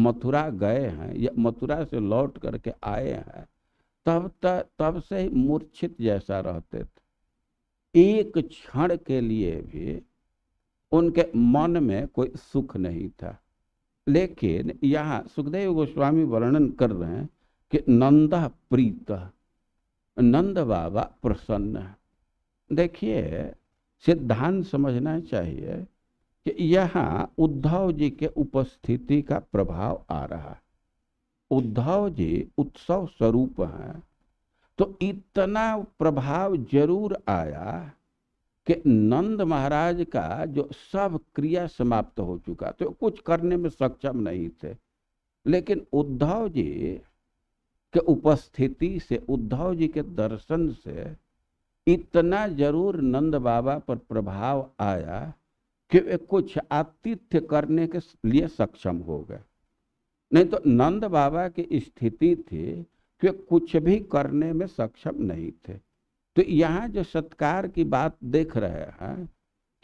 मथुरा गए हैं या मथुरा से लौट करके आए हैं तब तक तब से ही मूर्छित जैसा रहते थे एक क्षण के लिए भी उनके मन में कोई सुख नहीं था लेकिन यहाँ सुखदेव गोस्वामी वर्णन कर रहे हैं कि नंद प्रीत नंद बाबा प्रसन्न देखिए सिद्धांत समझना चाहिए कि यहाँ उद्धव जी के उपस्थिति का प्रभाव आ रहा है उद्धव जी उत्सव स्वरूप हैं तो इतना प्रभाव जरूर आया कि नंद महाराज का जो सब क्रिया समाप्त हो चुका तो कुछ करने में सक्षम नहीं थे लेकिन उद्धव जी के उपस्थिति से उद्धव जी के दर्शन से इतना जरूर नंद बाबा पर प्रभाव आया कि वे कुछ आतिथ्य करने के लिए सक्षम हो गए नहीं तो नंद बाबा की स्थिति थी कि कुछ भी करने में सक्षम नहीं थे तो यहाँ जो सत्कार की बात देख रहे हैं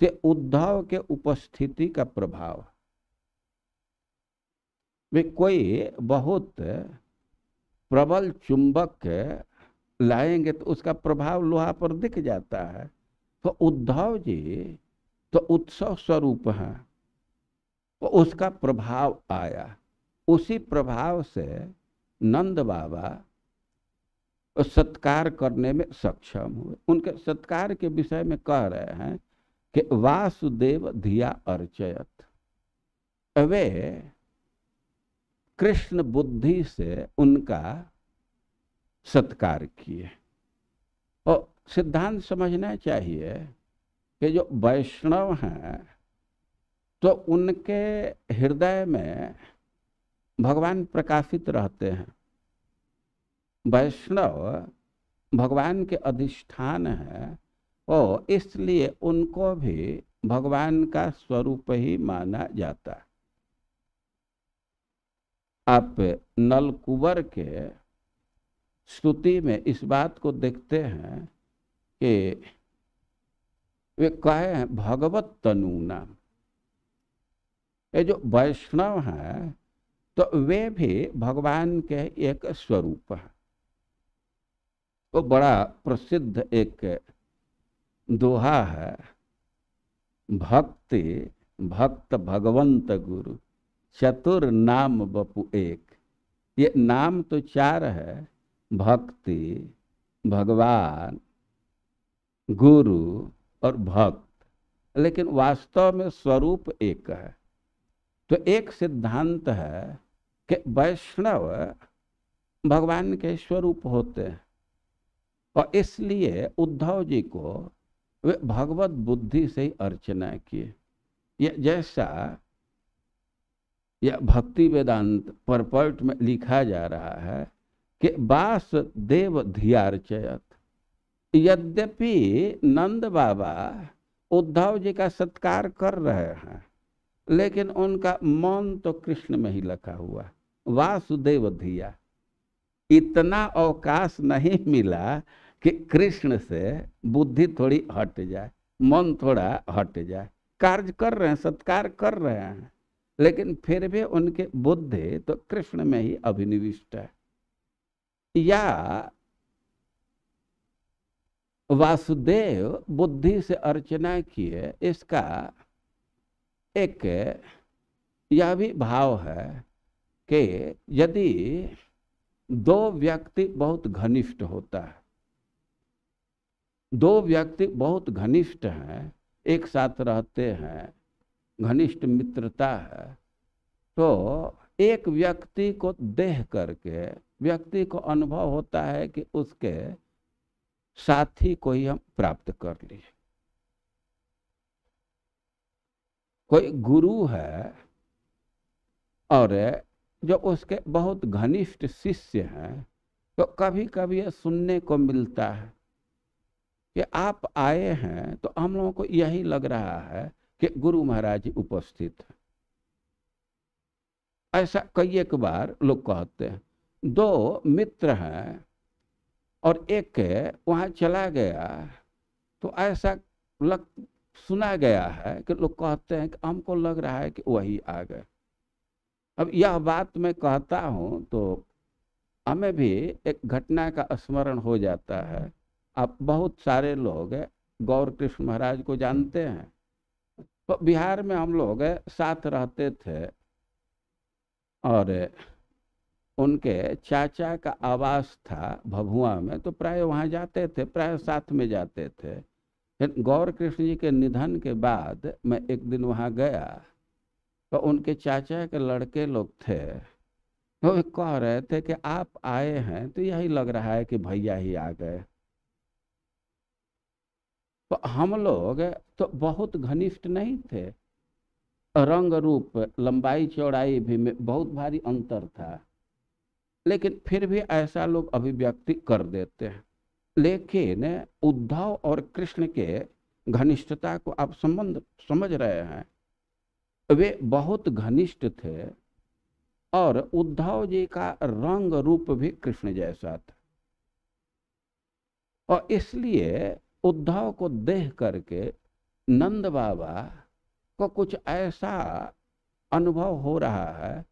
तो उद्धव के उपस्थिति का प्रभाव वे कोई बहुत प्रबल चुंबक लाएंगे तो उसका प्रभाव लोहा पर दिख जाता है तो उद्धव जी तो उत्सव स्वरूप हैं तो उसका प्रभाव आया उसी प्रभाव से नंद बाबा सत्कार करने में सक्षम हुए उनके सत्कार के विषय में कह रहे हैं कि वासुदेव धिया अर्चयत वे कृष्ण बुद्धि से उनका सत्कार किए और सिद्धांत समझना चाहिए कि जो वैष्णव हैं तो उनके हृदय में भगवान प्रकाशित रहते हैं वैष्णव भगवान के अधिष्ठान है और इसलिए उनको भी भगवान का स्वरूप ही माना जाता है आप नलकुबर के स्तुति में इस बात को देखते हैं कि वे कहे हैं भगवत तनु नाम ये जो वैष्णव हैं तो वे भी भगवान के एक स्वरूप हैं वो बड़ा प्रसिद्ध एक दोहा है भक्ति भक्त भगवंत गुरु चतुर नाम बपु एक ये नाम तो चार है भक्ति भगवान गुरु और भक्त लेकिन वास्तव में स्वरूप एक है तो एक सिद्धांत है कि वैष्णव भगवान के स्वरूप होते हैं और इसलिए उद्धव जी को वे भगवत बुद्धि से ही अर्चना किए यह जैसा यह भक्ति वेदांत परपर्ट में लिखा जा रहा है कि बास देव धियार्चयत यद्यपि नंद बाबा उद्धव जी का सत्कार कर रहे हैं लेकिन उनका मन तो कृष्ण में ही लगा हुआ वासुदेव धिया इतना अवकाश नहीं मिला कि कृष्ण से बुद्धि थोड़ी हट जाए मन थोड़ा हट जाए कार्य कर रहे हैं सत्कार कर रहे हैं लेकिन फिर भी उनके बुद्धि तो कृष्ण में ही अभिनिविष्ट है या वासुदेव बुद्धि से अर्चना किए इसका एक यह भी भाव है कि यदि दो व्यक्ति बहुत घनिष्ठ होता है दो व्यक्ति बहुत घनिष्ठ हैं एक साथ रहते हैं घनिष्ठ मित्रता है तो एक व्यक्ति को देह करके व्यक्ति को अनुभव होता है कि उसके साथी को ही हम प्राप्त कर लिए कोई गुरु है और जो उसके बहुत घनिष्ठ शिष्य हैं तो कभी कभी यह सुनने को मिलता है कि आप आए हैं तो हम लोगों को यही लग रहा है कि गुरु महाराज जी उपस्थित हैं ऐसा कई एक बार लोग कहते हैं दो मित्र हैं और एक वहाँ चला गया तो ऐसा लग सुना गया है कि लोग कहते हैं कि हमको लग रहा है कि वही आ गए अब यह बात मैं कहता हूँ तो हमें भी एक घटना का स्मरण हो जाता है अब बहुत सारे लोग गौर कृष्ण महाराज को जानते हैं बिहार में हम लोग साथ रहते थे और उनके चाचा का आवास था भभुआ में तो प्राय वहाँ जाते थे प्राय साथ में जाते थे फिर गौर कृष्ण जी के निधन के बाद मैं एक दिन वहाँ गया तो उनके चाचा के लड़के लोग थे तो कह रहे थे कि आप आए हैं तो यही लग रहा है कि भैया ही आ गए तो हम लोग तो बहुत घनिष्ठ नहीं थे रंग रूप लंबाई चौड़ाई भी में बहुत भारी अंतर था लेकिन फिर भी ऐसा लोग अभिव्यक्ति कर देते हैं लेकिन उद्धव और कृष्ण के घनिष्ठता को आप संबंध समझ रहे हैं वे बहुत घनिष्ठ थे और उद्धव जी का रंग रूप भी कृष्ण जैसा था और इसलिए उद्धव को देख करके नंद बाबा को कुछ ऐसा अनुभव हो रहा है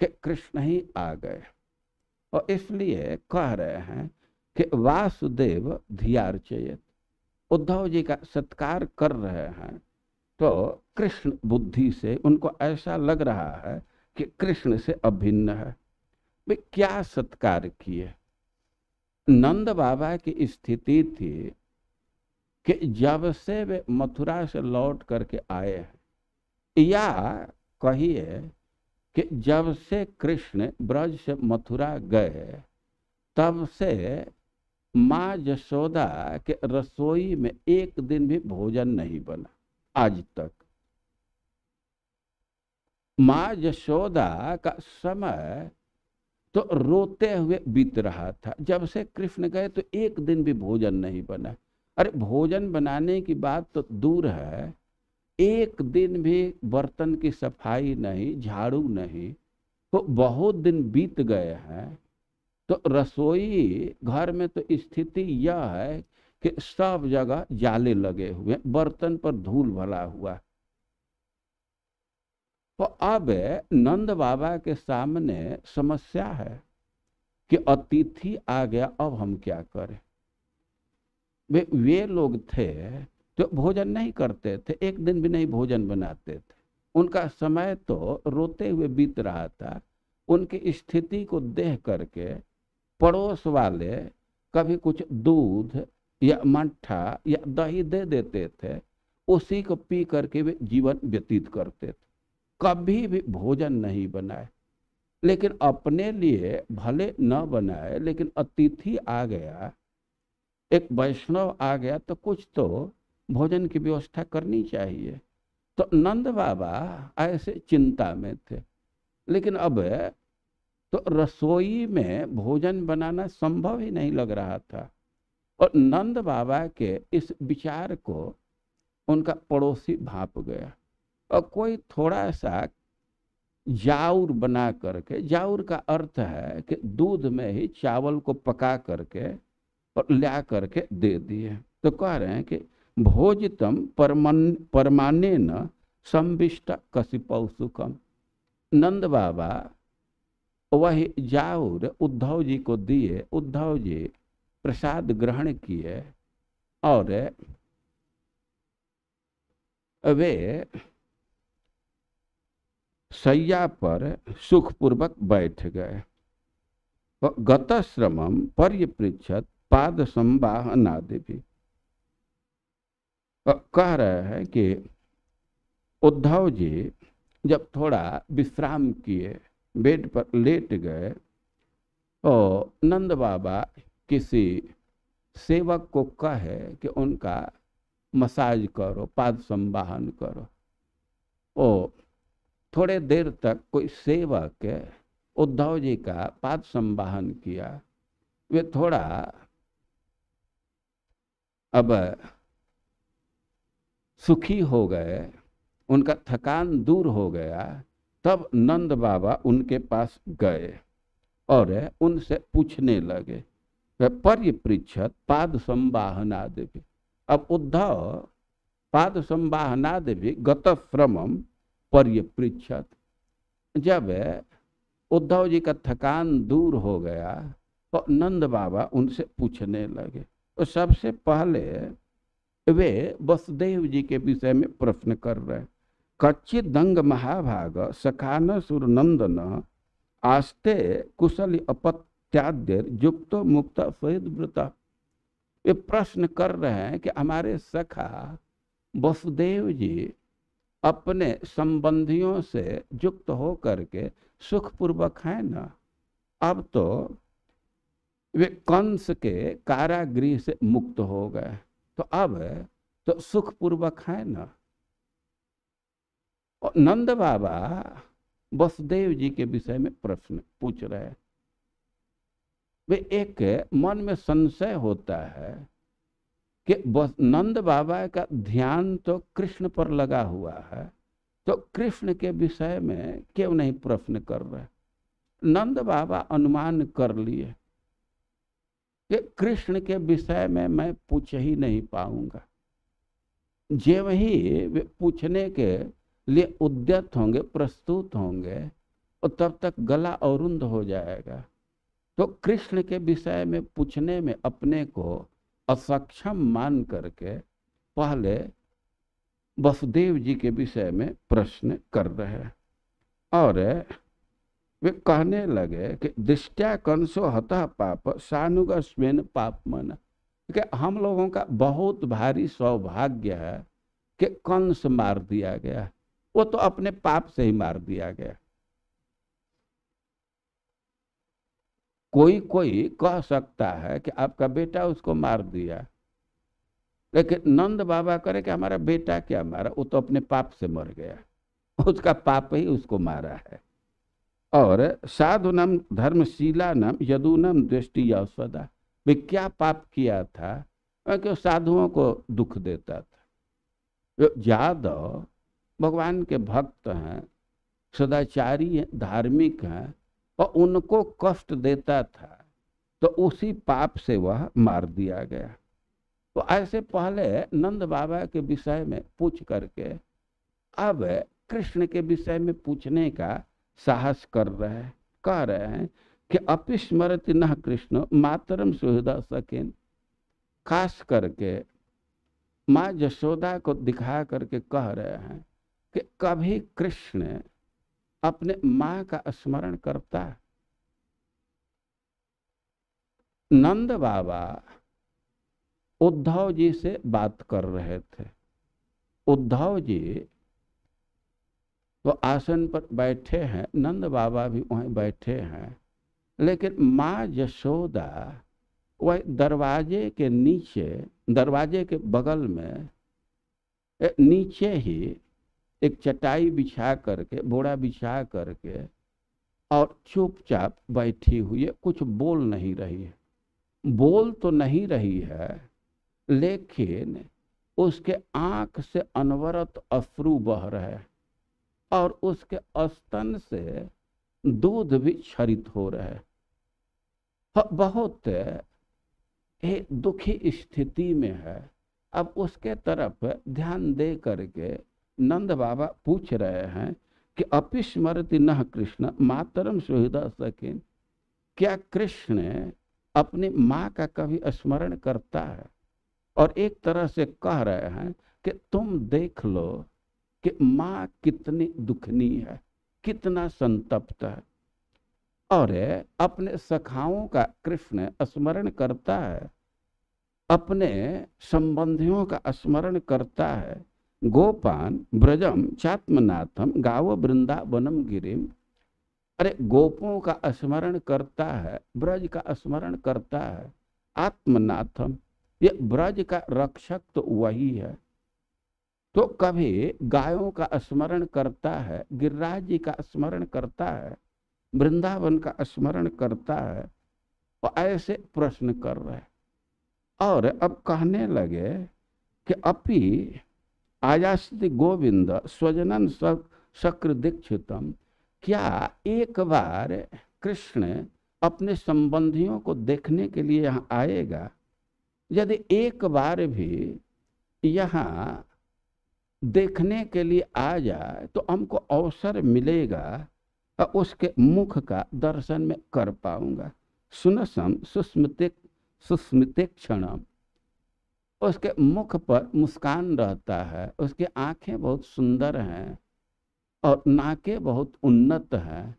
कि कृष्ण ही आ गए और इसलिए कह रहे हैं कि वासुदेव धियार्चयत उद्धव जी का सत्कार कर रहे हैं तो कृष्ण बुद्धि से उनको ऐसा लग रहा है कि कृष्ण से अभिन्न है वे क्या सत्कार किए नंद बाबा की स्थिति थी कि जब से वे मथुरा से लौट करके आए हैं या कहिए कि जब से कृष्ण ब्रज से मथुरा गए तब से माँ जशोदा के रसोई में एक दिन भी भोजन नहीं बना आज तक माँ जशोदा का समय तो रोते हुए बीत रहा था जब से कृष्ण गए तो एक दिन भी भोजन नहीं बना अरे भोजन बनाने की बात तो दूर है एक दिन भी बर्तन की सफाई नहीं झाड़ू नहीं तो बहुत दिन बीत गए हैं तो रसोई घर में तो स्थिति यह है कि सब जगह जाले लगे हुए बर्तन पर धूल भला हुआ तो अब नंद बाबा के सामने समस्या है कि अतिथि आ गया अब हम क्या करें वे वे लोग थे जो भोजन नहीं करते थे एक दिन भी नहीं भोजन बनाते थे उनका समय तो रोते हुए बीत रहा था उनकी स्थिति को देख करके पड़ोस वाले कभी कुछ दूध या मट्ठा या दही दे देते थे उसी को पी करके वे जीवन व्यतीत करते थे कभी भी भोजन नहीं बनाए लेकिन अपने लिए भले न बनाए लेकिन अतिथि आ गया एक वैष्णव आ गया तो कुछ तो भोजन की व्यवस्था करनी चाहिए तो नंद बाबा ऐसे चिंता में थे लेकिन अब तो रसोई में भोजन बनाना संभव ही नहीं लग रहा था और नंद बाबा के इस विचार को उनका पड़ोसी भाप गया और कोई थोड़ा सा जाऊर बना करके जाऊर का अर्थ है कि दूध में ही चावल को पका करके और ला करके दे दिए तो कह रहे हैं कि भोजितम परमन परमाने न संविष्ट कसिपौ सुखम नंद बाबा वही जाऊर उद्धव जी को दिए उद्धव जी प्रसाद ग्रहण किए और वे सैया पर सुखपूर्वक बैठ गए गतश्रम पर्यपृक्षत पाद संवाहन आदि भी कह रहे हैं कि उद्धव जी जब थोड़ा विश्राम किए बेड पर लेट गए और तो नंद बाबा किसी सेवक को कहे कि उनका मसाज करो पाद संवाहन करो ओ थोड़े देर तक कोई सेवक उद्धव जी का पाद संवाहन किया वे थोड़ा अब सुखी हो गए उनका थकान दूर हो गया तब नंद बाबा उनके पास गए और उनसे पूछने लगे पर्य पृछत पाद देवी अब उद्धव पाद देवी गत श्रमम पर्य जब उद्धव जी का थकान दूर हो गया तो नंद बाबा उनसे पूछने लगे तो सबसे पहले वे वसुदेव जी के विषय में प्रश्न कर रहे हैं कच्चे दंग महाभाग सखान नंदन आस्ते कुशल अपत्याद्य युक्त मुक्त सहित व्रत ये प्रश्न कर रहे हैं कि हमारे सखा वसुदेव जी अपने संबंधियों से युक्त हो करके सुखपूर्वक हैं ना अब तो वे कंस के कारागृह से मुक्त हो गए तो अब तो सुखपूर्वक है ना और नंद बाबा वसुदेव जी के विषय में प्रश्न पूछ रहे वे एक मन में संशय होता है कि नंद बाबा का ध्यान तो कृष्ण पर लगा हुआ है तो कृष्ण के विषय में क्यों नहीं प्रश्न कर रहे नंद बाबा अनुमान कर लिए कि कृष्ण के विषय में मैं पूछ ही नहीं पाऊंगा जे वही वे पूछने के लिए उद्यत होंगे प्रस्तुत होंगे और तब तक गला अरुंद हो जाएगा तो कृष्ण के विषय में पूछने में अपने को असक्षम मान करके पहले वसुदेव जी के विषय में प्रश्न कर रहे हैं और वे कहने लगे कि दृष्टिया कंसो हतः पाप स्वेन पाप मन कि हम लोगों का बहुत भारी सौभाग्य है कि कंस मार दिया गया वो तो अपने पाप से ही मार दिया गया कोई कोई कह सकता है कि आपका बेटा उसको मार दिया लेकिन नंद बाबा करे कि हमारा बेटा क्या मारा वो तो अपने पाप से मर गया उसका पाप ही उसको मारा है और साधु नम धर्मशीला नम यदु दृष्टि या सदा वे क्या पाप किया था कि साधुओं को दुख देता था यादव भगवान के भक्त हैं सदाचारी हैं धार्मिक हैं और उनको कष्ट देता था तो उसी पाप से वह मार दिया गया तो ऐसे पहले नंद बाबा के विषय में पूछ करके अब कृष्ण के विषय में पूछने का साहस कर रहे हैं कह रहे हैं कि अपिस्मृत न कृष्ण मातरम सुहृदा सकेन खास करके माँ जशोदा को दिखा करके कह रहे हैं कि कभी कृष्ण अपने माँ का स्मरण करता है नंद बाबा उद्धव जी से बात कर रहे थे उद्धव जी वो आसन पर बैठे हैं नंद बाबा भी वहीं बैठे हैं लेकिन माँ यशोदा वह दरवाजे के नीचे दरवाजे के बगल में नीचे ही एक चटाई बिछा करके बोरा बिछा करके और चुपचाप बैठी हुई है कुछ बोल नहीं रही है बोल तो नहीं रही है लेकिन उसके आंख से अनवरत अफ्रू बह रहे हैं और उसके अस्तन से दूध भी क्षरित हो रहे है हाँ, बहुत एक दुखी स्थिति में है अब उसके तरफ ध्यान दे करके नंद बाबा पूछ रहे हैं कि अपिस्मृति न कृष्ण मातरम सुहृदा सकिन क्या कृष्ण अपनी माँ का कभी स्मरण करता है और एक तरह से कह रहे हैं कि तुम देख लो कि माँ कितनी दुखनी है कितना संतप्त है और अपने सखाओं का कृष्ण स्मरण करता है अपने संबंधियों का स्मरण करता है गोपान ब्रजम चात्मनाथम गाव वृंदावनम गिरिम अरे गोपों का स्मरण करता है ब्रज का स्मरण करता है आत्मनाथम ये ब्रज का रक्षक तो वही है तो कभी गायों का स्मरण करता है गिरिराज जी का स्मरण करता है वृंदावन का स्मरण करता है और ऐसे प्रश्न कर रहे और अब कहने लगे कि अपि आयास्ति गोविंद स्वजनन शक्र दीक्षितम क्या एक बार कृष्ण अपने संबंधियों को देखने के लिए यहाँ आएगा यदि एक बार भी यहाँ देखने के लिए आ जाए तो हमको अवसर मिलेगा और उसके मुख का दर्शन में कर पाऊंगा सुनसम सुस्मित सुस्मित क्षणम उसके मुख पर मुस्कान रहता है उसकी आंखें बहुत सुंदर हैं और नाके बहुत उन्नत हैं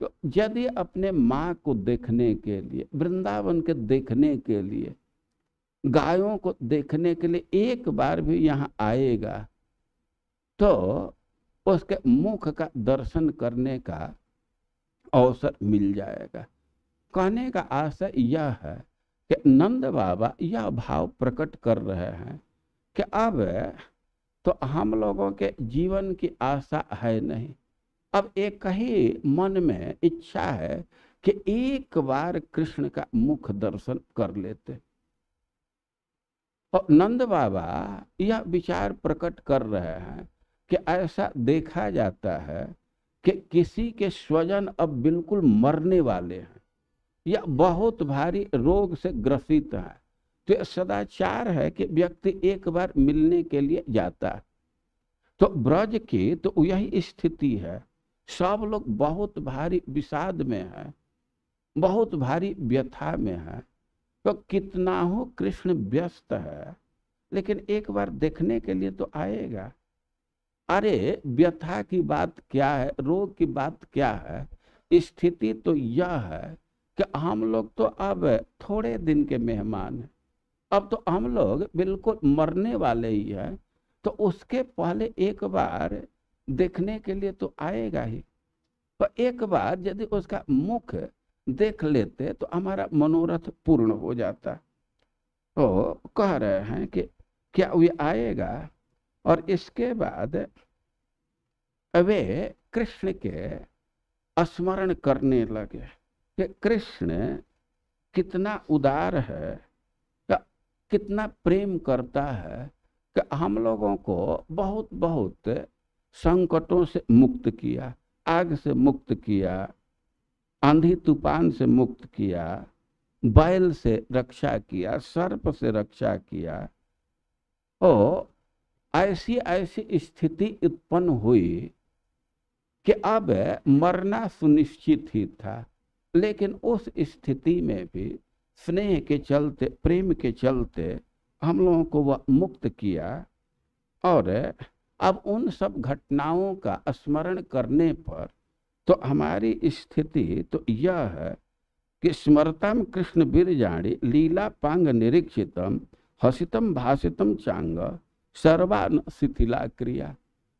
तो यदि अपने माँ को देखने के लिए वृंदावन के देखने के लिए गायों को देखने के लिए एक बार भी यहाँ आएगा तो उसके मुख का दर्शन करने का अवसर मिल जाएगा कहने का आशय यह है कि नंद बाबा यह भाव प्रकट कर रहे हैं कि अब तो हम लोगों के जीवन की आशा है नहीं अब एक ही मन में इच्छा है कि एक बार कृष्ण का मुख दर्शन कर लेते और नंद बाबा यह विचार प्रकट कर रहे हैं कि ऐसा देखा जाता है कि किसी के स्वजन अब बिल्कुल मरने वाले हैं या बहुत भारी रोग से ग्रसित हैं तो सदाचार है कि व्यक्ति एक बार मिलने के लिए जाता है तो ब्रज की तो यही स्थिति है सब लोग बहुत भारी विषाद में है बहुत भारी व्यथा में है तो कितना हो कृष्ण व्यस्त है लेकिन एक बार देखने के लिए तो आएगा अरे व्यथा की बात क्या है रोग की बात क्या है स्थिति तो यह है कि हम लोग तो अब थोड़े दिन के मेहमान हैं अब तो हम लोग बिल्कुल मरने वाले ही हैं तो उसके पहले एक बार देखने के लिए तो आएगा ही पर एक बार यदि उसका मुख देख लेते तो हमारा मनोरथ पूर्ण हो जाता तो कह रहे हैं कि क्या वे आएगा और इसके बाद वे कृष्ण के स्मरण करने लगे कि कृष्ण कितना उदार है कितना प्रेम करता है कि हम लोगों को बहुत बहुत संकटों से मुक्त किया आग से मुक्त किया आंधी तूफान से मुक्त किया बैल से रक्षा किया सर्प से रक्षा किया ओ ऐसी ऐसी स्थिति उत्पन्न हुई कि अब मरना सुनिश्चित ही था लेकिन उस स्थिति में भी स्नेह के चलते प्रेम के चलते हम लोगों को वह मुक्त किया और अब उन सब घटनाओं का स्मरण करने पर तो हमारी स्थिति तो यह है कि स्मरतम कृष्ण बीरजाणी लीला पांग निरीक्षितम हसितम भाषितम चांग सर्वान शिथिला क्रिया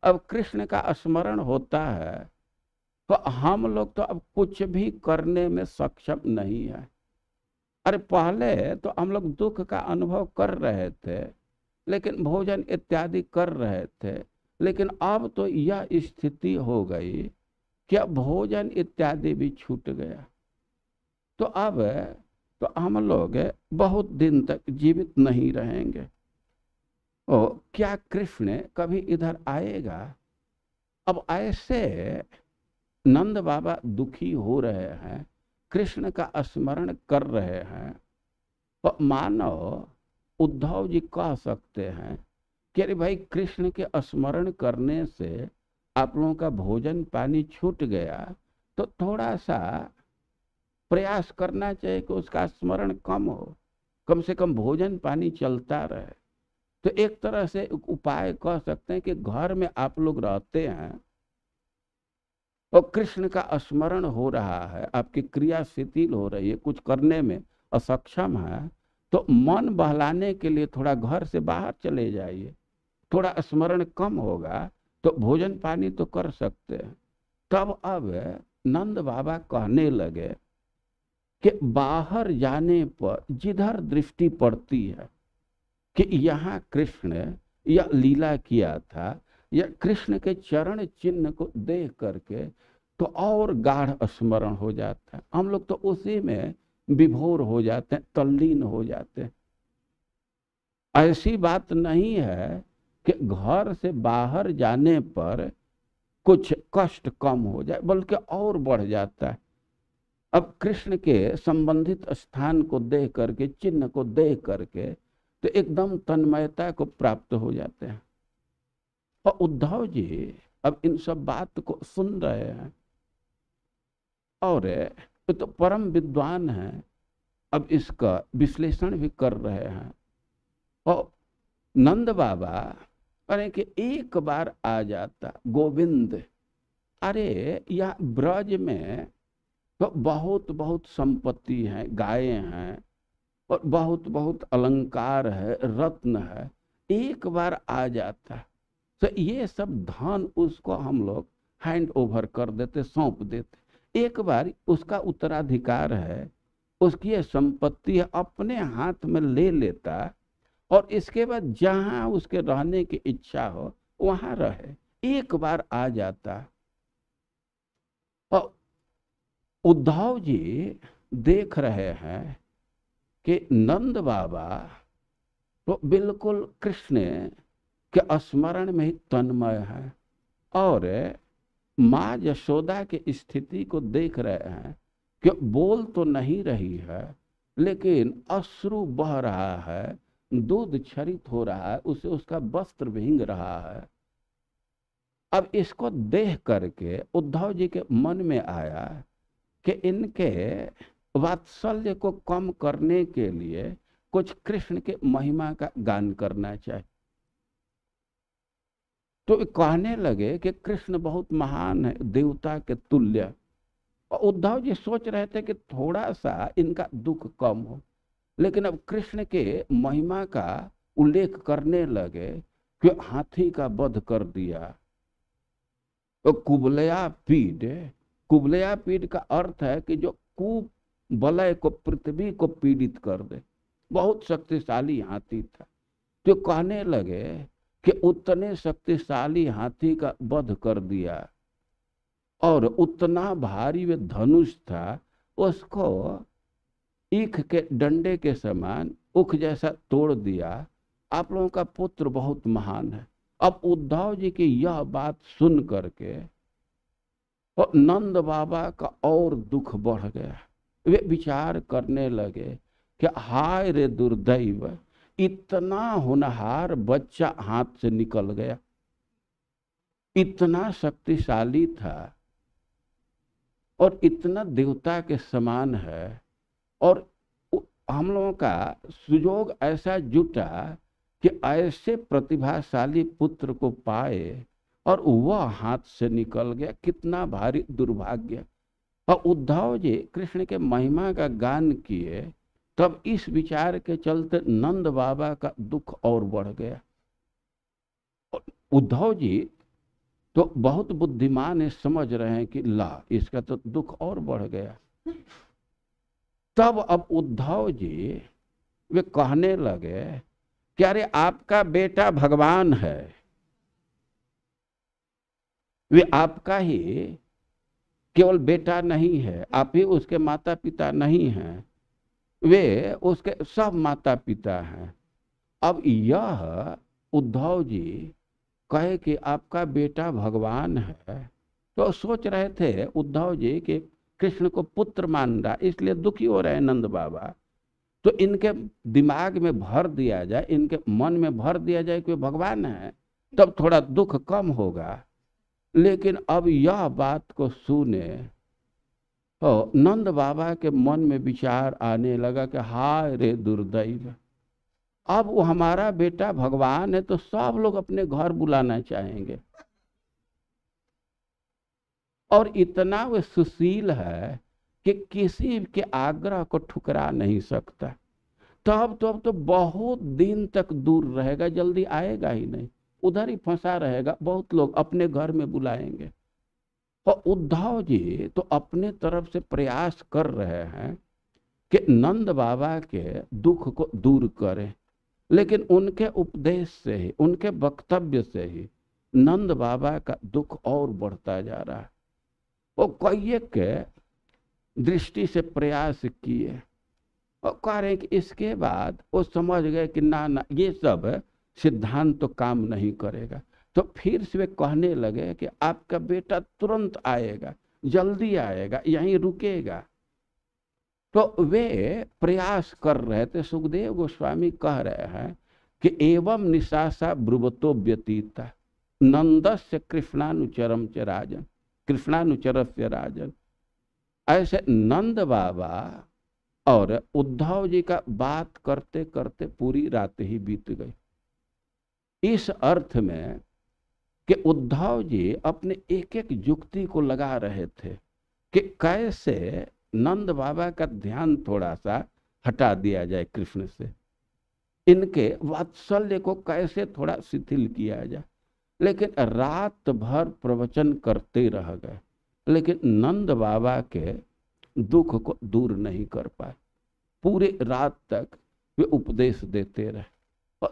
अब कृष्ण का स्मरण होता है तो हम लोग तो अब कुछ भी करने में सक्षम नहीं है अरे पहले तो हम लोग दुख का अनुभव कर रहे थे लेकिन भोजन इत्यादि कर रहे थे लेकिन अब तो यह स्थिति हो गई कि अब भोजन इत्यादि भी छूट गया तो अब तो हम लोग बहुत दिन तक जीवित नहीं रहेंगे ओ क्या कृष्ण कभी इधर आएगा अब ऐसे नंद बाबा दुखी हो रहे हैं कृष्ण का स्मरण कर रहे हैं और मानव उद्धव जी कह सकते हैं कि अरे भाई कृष्ण के स्मरण करने से आप लोगों का भोजन पानी छूट गया तो थोड़ा सा प्रयास करना चाहिए कि उसका स्मरण कम हो कम से कम भोजन पानी चलता रहे तो एक तरह से उपाय कह सकते हैं कि घर में आप लोग रहते हैं और कृष्ण का स्मरण हो रहा है आपकी क्रिया शिथिल हो रही है कुछ करने में असक्षम है तो मन बहलाने के लिए थोड़ा घर से बाहर चले जाइए थोड़ा स्मरण कम होगा तो भोजन पानी तो कर सकते हैं तब अब नंद बाबा कहने लगे कि बाहर जाने पर जिधर दृष्टि पड़ती है कि यहाँ कृष्ण या लीला किया था या कृष्ण के चरण चिन्ह को देख करके तो और गाढ़ स्मरण हो जाता है हम लोग तो उसी में विभोर हो जाते हैं तल्लीन हो जाते हैं ऐसी बात नहीं है कि घर से बाहर जाने पर कुछ कष्ट कम हो जाए बल्कि और बढ़ जाता है अब कृष्ण के संबंधित स्थान को देख करके चिन्ह को देख करके तो एकदम तन्मयता को प्राप्त हो जाते हैं और उद्धव जी अब इन सब बात को सुन रहे हैं और ये तो परम विद्वान है अब इसका विश्लेषण भी कर रहे हैं और नंद बाबा अरे कि एक बार आ जाता गोविंद अरे यह ब्रज में तो बहुत बहुत संपत्ति है गायें हैं और बहुत बहुत अलंकार है रत्न है एक बार आ जाता है तो ये सब धन उसको हम लोग हैंड ओवर कर देते सौंप देते एक बार उसका उत्तराधिकार है उसकी संपत्ति अपने हाथ में ले लेता और इसके बाद जहाँ उसके रहने की इच्छा हो वहाँ रहे एक बार आ जाता और उद्धव जी देख रहे हैं कि नंद बाबा तो बिल्कुल कृष्ण के स्मरण में ही तन्मय है और माँ यशोदा की स्थिति को देख रहे हैं कि बोल तो नहीं रही है लेकिन अश्रु बह रहा है दूध छरित हो रहा है उसे उसका वस्त्र भींग रहा है अब इसको देख करके उद्धव जी के मन में आया कि इनके वात्सल्य को कम करने के लिए कुछ कृष्ण के महिमा का गान करना चाहिए तो कहने लगे कि कृष्ण बहुत महान है देवता के तुल्य और उद्धव जी सोच रहे थे कि थोड़ा सा इनका दुख कम हो लेकिन अब कृष्ण के महिमा का उल्लेख करने लगे कि हाथी का वध कर दिया तो कुबलया पीड कुबलया पीड का अर्थ है कि जो कुप बलय को पृथ्वी को पीड़ित कर दे बहुत शक्तिशाली हाथी था जो तो कहने लगे कि उतने शक्तिशाली हाथी का वध कर दिया और उतना भारी वे धनुष था उसको ईख के डंडे के समान उख जैसा तोड़ दिया आप लोगों का पुत्र बहुत महान है अब उद्धव जी की यह बात सुन करके और नंद बाबा का और दुख बढ़ गया वे विचार करने लगे कि हाय रे दुर्दैव इतना होनहार बच्चा हाथ से निकल गया इतना शक्तिशाली था और इतना देवता के समान है और हम लोगों का सुजोग ऐसा जुटा कि ऐसे प्रतिभाशाली पुत्र को पाए और वह हाथ से निकल गया कितना भारी दुर्भाग्य और उद्धव जी कृष्ण के महिमा का गान किए तब इस विचार के चलते नंद बाबा का दुख और बढ़ गया उद्धव जी तो बहुत बुद्धिमान समझ रहे हैं कि ला इसका तो दुख और बढ़ गया तब अब उद्धव जी वे कहने लगे कि अरे आपका बेटा भगवान है वे आपका ही केवल बेटा नहीं है आप ही उसके माता पिता नहीं हैं वे उसके सब माता पिता हैं अब यह उद्धव जी कहे कि आपका बेटा भगवान है तो सोच रहे थे उद्धव जी कि कृष्ण को पुत्र मान रहा इसलिए दुखी हो रहे हैं नंद बाबा तो इनके दिमाग में भर दिया जाए इनके मन में भर दिया जाए कि भगवान है तब थोड़ा दुख कम होगा लेकिन अब यह बात को सुने तो नंद बाबा के मन में विचार आने लगा कि हाय रे दुर्दैव अब वो हमारा बेटा भगवान है तो सब लोग अपने घर बुलाना चाहेंगे और इतना वे सुशील है कि किसी के आग्रह को ठुकरा नहीं सकता तब तो अब तो बहुत दिन तक दूर रहेगा जल्दी आएगा ही नहीं उधर ही फंसा रहेगा बहुत लोग अपने घर में बुलाएंगे और उद्धव जी तो अपने तरफ से प्रयास कर रहे हैं कि नंद बाबा के दुख को दूर करें लेकिन उनके उपदेश से ही उनके वक्तव्य से ही नंद बाबा का दुख और बढ़ता जा रहा है वो कई के दृष्टि से प्रयास किए और कह रहे कि इसके बाद वो समझ गए कि ना ना ये सब है सिद्धांत तो काम नहीं करेगा तो फिर से वे कहने लगे कि आपका बेटा तुरंत आएगा जल्दी आएगा यहीं रुकेगा तो वे प्रयास कर रहे थे सुखदेव गोस्वामी कह रहे हैं कि एवं निशासा ब्रुवतो व्यतीता नंदस्य कृष्णानुचरम च राजन कृष्णानुचर से राजन ऐसे नंद बाबा और उद्धव जी का बात करते करते पूरी रात ही बीत गई इस अर्थ में कि उद्धव जी अपने एक एक युक्ति को लगा रहे थे कि कैसे नंद बाबा का ध्यान थोड़ा सा हटा दिया जाए कृष्ण से इनके वात्सल्य को कैसे थोड़ा शिथिल किया जाए लेकिन रात भर प्रवचन करते रह गए लेकिन नंद बाबा के दुख को दूर नहीं कर पाए पूरे रात तक वे उपदेश देते रहे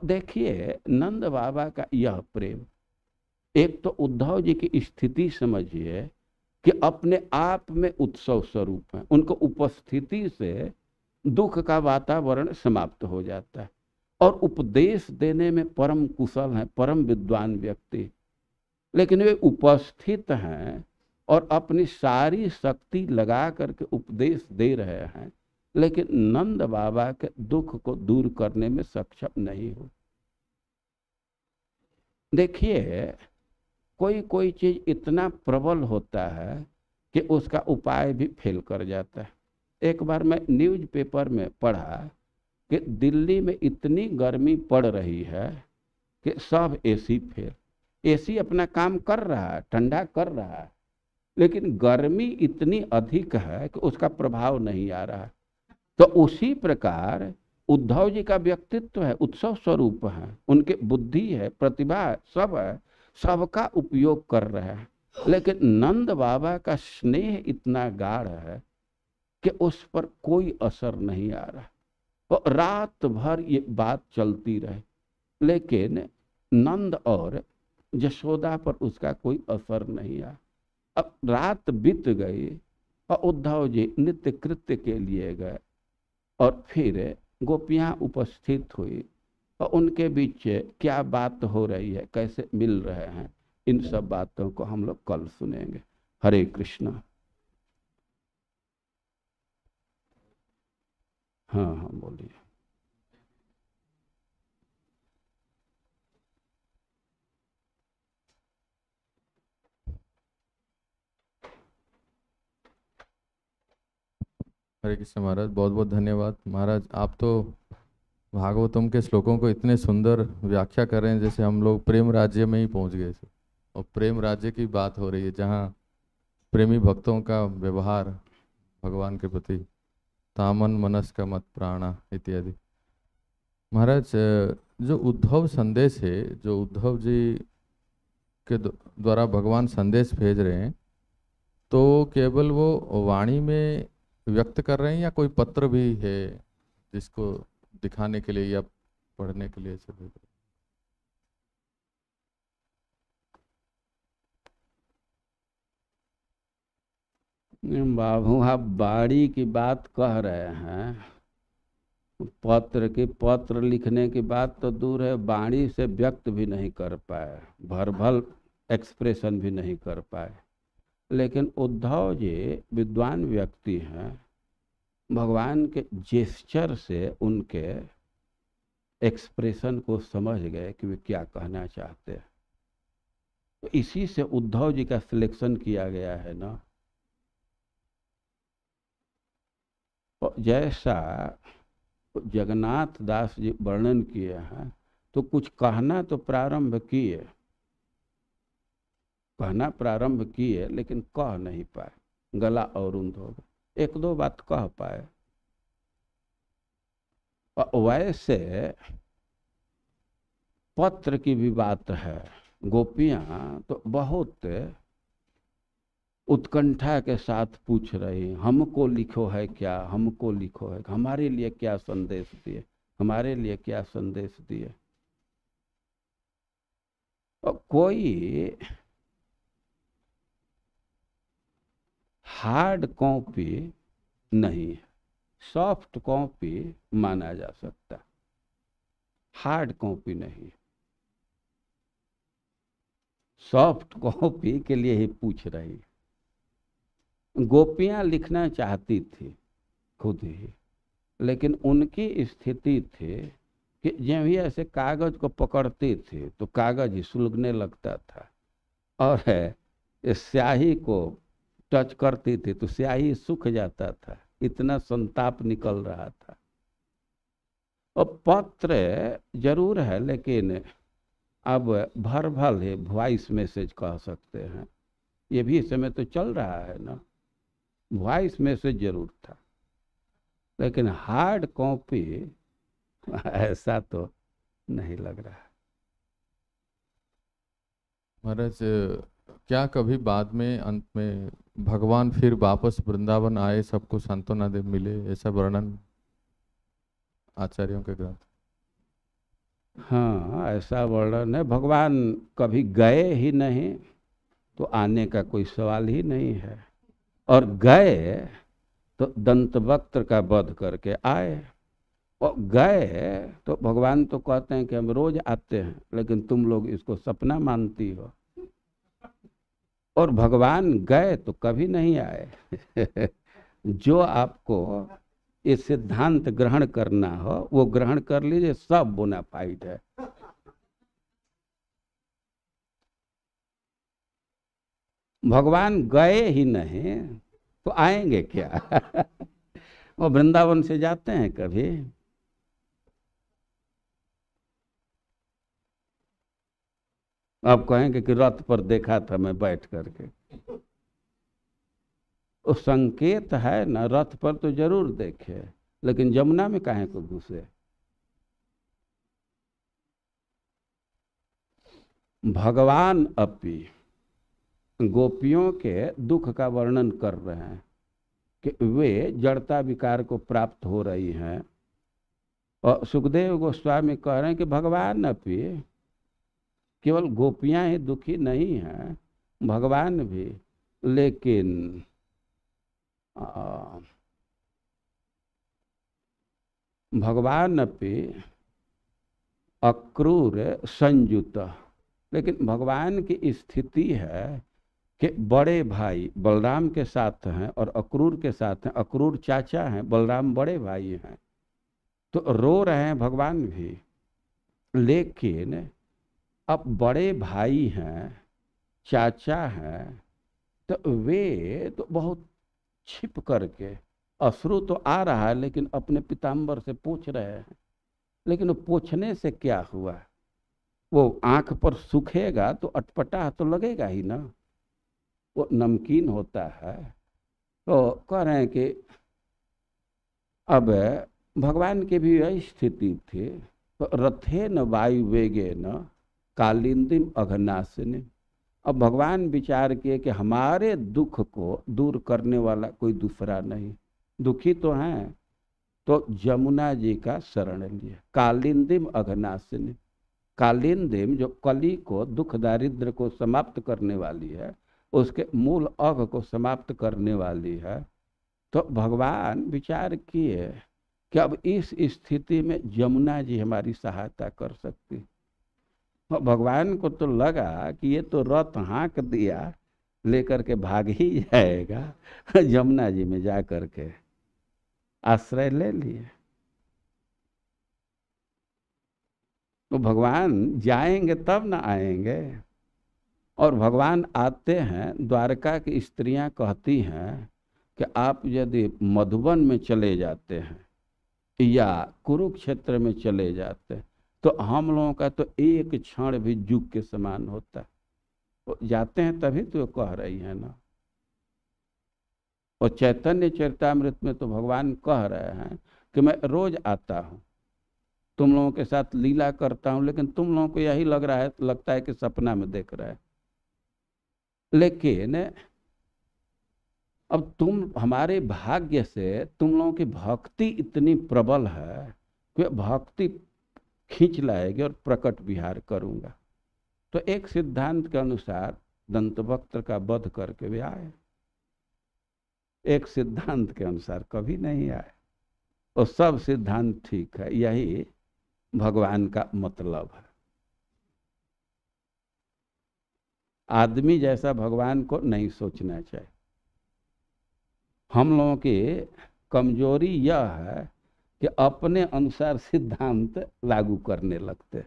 देखिए नंद बाबा का यह प्रेम एक तो उद्धव जी की स्थिति समझिए कि अपने आप में उत्सव स्वरूप है उनको उपस्थिति से दुख का वातावरण समाप्त हो जाता है और उपदेश देने में परम कुशल हैं परम विद्वान व्यक्ति लेकिन वे उपस्थित हैं और अपनी सारी शक्ति लगा करके उपदेश दे रहे हैं लेकिन नंद बाबा के दुख को दूर करने में सक्षम नहीं हो देखिए कोई कोई चीज इतना प्रबल होता है कि उसका उपाय भी फेल कर जाता है एक बार मैं न्यूज़पेपर में पढ़ा कि दिल्ली में इतनी गर्मी पड़ रही है कि सब एसी फेल एसी अपना काम कर रहा है ठंडा कर रहा है लेकिन गर्मी इतनी अधिक है कि उसका प्रभाव नहीं आ रहा तो उसी प्रकार उद्धव जी का व्यक्तित्व है उत्सव स्वरूप है उनके बुद्धि है प्रतिभा है सब है सबका उपयोग कर रहे हैं लेकिन नंद बाबा का स्नेह इतना गाढ़ है कि उस पर कोई असर नहीं आ रहा और तो रात भर ये बात चलती रहे लेकिन नंद और जशोदा पर उसका कोई असर नहीं आ अब रात बीत गई और उद्धव जी नित्य कृत्य के लिए गए और फिर गोपियाँ उपस्थित हुई और उनके बीच क्या बात हो रही है कैसे मिल रहे हैं इन सब बातों को हम लोग कल सुनेंगे हरे कृष्णा हाँ हाँ बोलिए हरे कृष्ण महाराज बहुत बहुत धन्यवाद महाराज आप तो भागवतम के श्लोकों को इतने सुंदर व्याख्या कर रहे हैं जैसे हम लोग प्रेम राज्य में ही पहुंच गए थे और प्रेम राज्य की बात हो रही है जहाँ प्रेमी भक्तों का व्यवहार भगवान के प्रति तामन मनस का मत प्राणा इत्यादि महाराज जो उद्धव संदेश है जो उद्धव जी के द्वारा भगवान संदेश भेज रहे हैं तो केवल वो वाणी में व्यक्त कर रहे हैं या कोई पत्र भी है जिसको दिखाने के लिए या पढ़ने के लिए सभी बाबू आप बाड़ी की बात कह रहे हैं पत्र की पत्र लिखने की बात तो दूर है बाणी से व्यक्त भी नहीं कर पाए भरभल एक्सप्रेशन भी नहीं कर पाए लेकिन उद्धव जी विद्वान व्यक्ति हैं भगवान के जेस्चर से उनके एक्सप्रेशन को समझ गए कि वे क्या कहना चाहते हैं तो इसी से उद्धव जी का सिलेक्शन किया गया है ना जैसा जगन्नाथ दास जी वर्णन किए हैं तो कुछ कहना तो प्रारंभ किए कहना प्रारंभ किए लेकिन कह नहीं पाए गला और उन्द हो गया एक दो बात कह पाए वैसे पत्र की भी बात है गोपियाँ तो बहुत उत्कंठा के साथ पूछ रही हमको लिखो है क्या हमको लिखो है हमारे लिए क्या संदेश दिए हमारे लिए क्या संदेश दिए कोई हार्ड कॉपी नहीं है सॉफ्ट कॉपी माना जा सकता हार्ड कॉपी नहीं सॉफ्ट कॉपी के लिए ही पूछ रही गोपियां लिखना चाहती थी खुद ही लेकिन उनकी स्थिति थी कि जब ही ऐसे कागज को पकड़ती थी तो कागज ही सुलगने लगता था और है स्याही को टच करते थे तो स्याही सूख जाता था इतना संताप निकल रहा था और पत्र जरूर है लेकिन अब भर भल है वॉइस मैसेज कह सकते हैं ये भी इस समय तो चल रहा है ना वॉइस मैसेज जरूर था लेकिन हार्ड कॉपी <laughs> ऐसा तो नहीं लग रहा महाराज क्या कभी बाद में अंत में भगवान फिर वापस वृंदावन आए सबको सांत्वना देव मिले ऐसा वर्णन आचार्यों के ग्रंथ हाँ ऐसा वर्णन है भगवान कभी गए ही नहीं तो आने का कोई सवाल ही नहीं है और गए तो दंत वक्त्र का वध करके आए और गए तो भगवान तो कहते हैं कि हम रोज आते हैं लेकिन तुम लोग इसको सपना मानती हो और भगवान गए तो कभी नहीं आए <laughs> जो आपको ये सिद्धांत ग्रहण करना हो वो ग्रहण कर लीजिए सब फाइट है भगवान गए ही नहीं तो आएंगे क्या <laughs> वो वृंदावन से जाते हैं कभी आप कहेंगे कि रथ पर देखा था मैं बैठ करके वो संकेत है ना रथ पर तो जरूर देखे लेकिन जमुना में काहे को तो घुसे भगवान अपी गोपियों के दुख का वर्णन कर रहे हैं कि वे जड़ता विकार को प्राप्त हो रही हैं और सुखदेव गोस्वामी कह रहे हैं कि भगवान अपी केवल गोपियां ही दुखी नहीं हैं भगवान भी लेकिन आ, भगवान अपि अक्रूर संयुत लेकिन भगवान की स्थिति है कि बड़े भाई बलराम के साथ हैं और अक्रूर के साथ हैं अक्रूर चाचा हैं बलराम बड़े भाई हैं तो रो रहे हैं भगवान भी लेकिन अब बड़े भाई हैं चाचा हैं तो वे तो बहुत छिप करके अश्रु तो आ रहा है लेकिन अपने पिताम्बर से पूछ रहे हैं लेकिन वो पूछने से क्या हुआ वो आंख पर सूखेगा तो अटपटा तो लगेगा ही ना वो नमकीन होता है तो कह रहे हैं कि अब भगवान की भी यही स्थिति थी तो रथे न वायु वेगे न कालिंदिम अघनाशिनी अब भगवान विचार किए कि हमारे दुख को दूर करने वाला कोई दूसरा नहीं दुखी तो हैं तो जमुना जी का शरण लिया कालिंदिम अघनाशिनी कालिंदिम जो कली को दुख दारिद्र को समाप्त करने वाली है उसके मूल अघ को समाप्त करने वाली है तो भगवान विचार किए कि अब इस स्थिति में जमुना जी हमारी सहायता कर सकती है भगवान को तो लगा कि ये तो रथ हाँक दिया लेकर के भाग ही जाएगा <laughs> यमुना जी में जा करके आश्रय ले लिए तो भगवान जाएंगे तब ना आएंगे और भगवान आते हैं द्वारका की स्त्रियां कहती हैं कि आप यदि मधुबन में चले जाते हैं या कुरुक्षेत्र में चले जाते हैं तो हम लोगों का तो एक क्षण भी जुग के समान होता है तो जाते हैं तभी तो कह रही है ना और चैतन्य चरितमृत में तो भगवान कह रहे हैं कि मैं रोज आता हूं तुम लोगों के साथ लीला करता हूं लेकिन तुम लोगों को यही लग रहा है लगता है कि सपना में देख रहा है लेकिन अब तुम हमारे भाग्य से तुम लोगों की भक्ति इतनी प्रबल है कि भक्ति खींच लाएगी और प्रकट विहार करूंगा तो एक सिद्धांत के अनुसार दंत का वध करके वे आए एक सिद्धांत के अनुसार कभी नहीं आए और सब सिद्धांत ठीक है यही भगवान का मतलब है आदमी जैसा भगवान को नहीं सोचना चाहिए हम लोगों की कमजोरी यह है कि अपने अनुसार सिद्धांत लागू करने लगते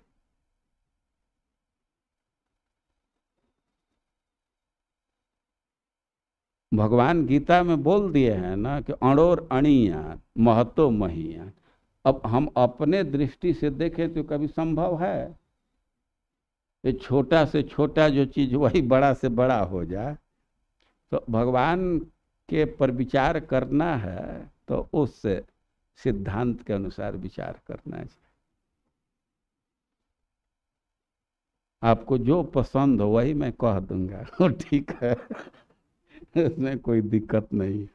भगवान गीता में बोल दिए हैं ना कि अणोर अणिया महतो महिया अब हम अपने दृष्टि से देखें तो कभी संभव है ये छोटा से छोटा जो चीज वही बड़ा से बड़ा हो जाए तो भगवान के पर विचार करना है तो उससे सिद्धांत के अनुसार विचार करना चाहिए आपको जो पसंद हो वही मैं कह दूंगा <laughs> ठीक है इसमें कोई दिक्कत नहीं है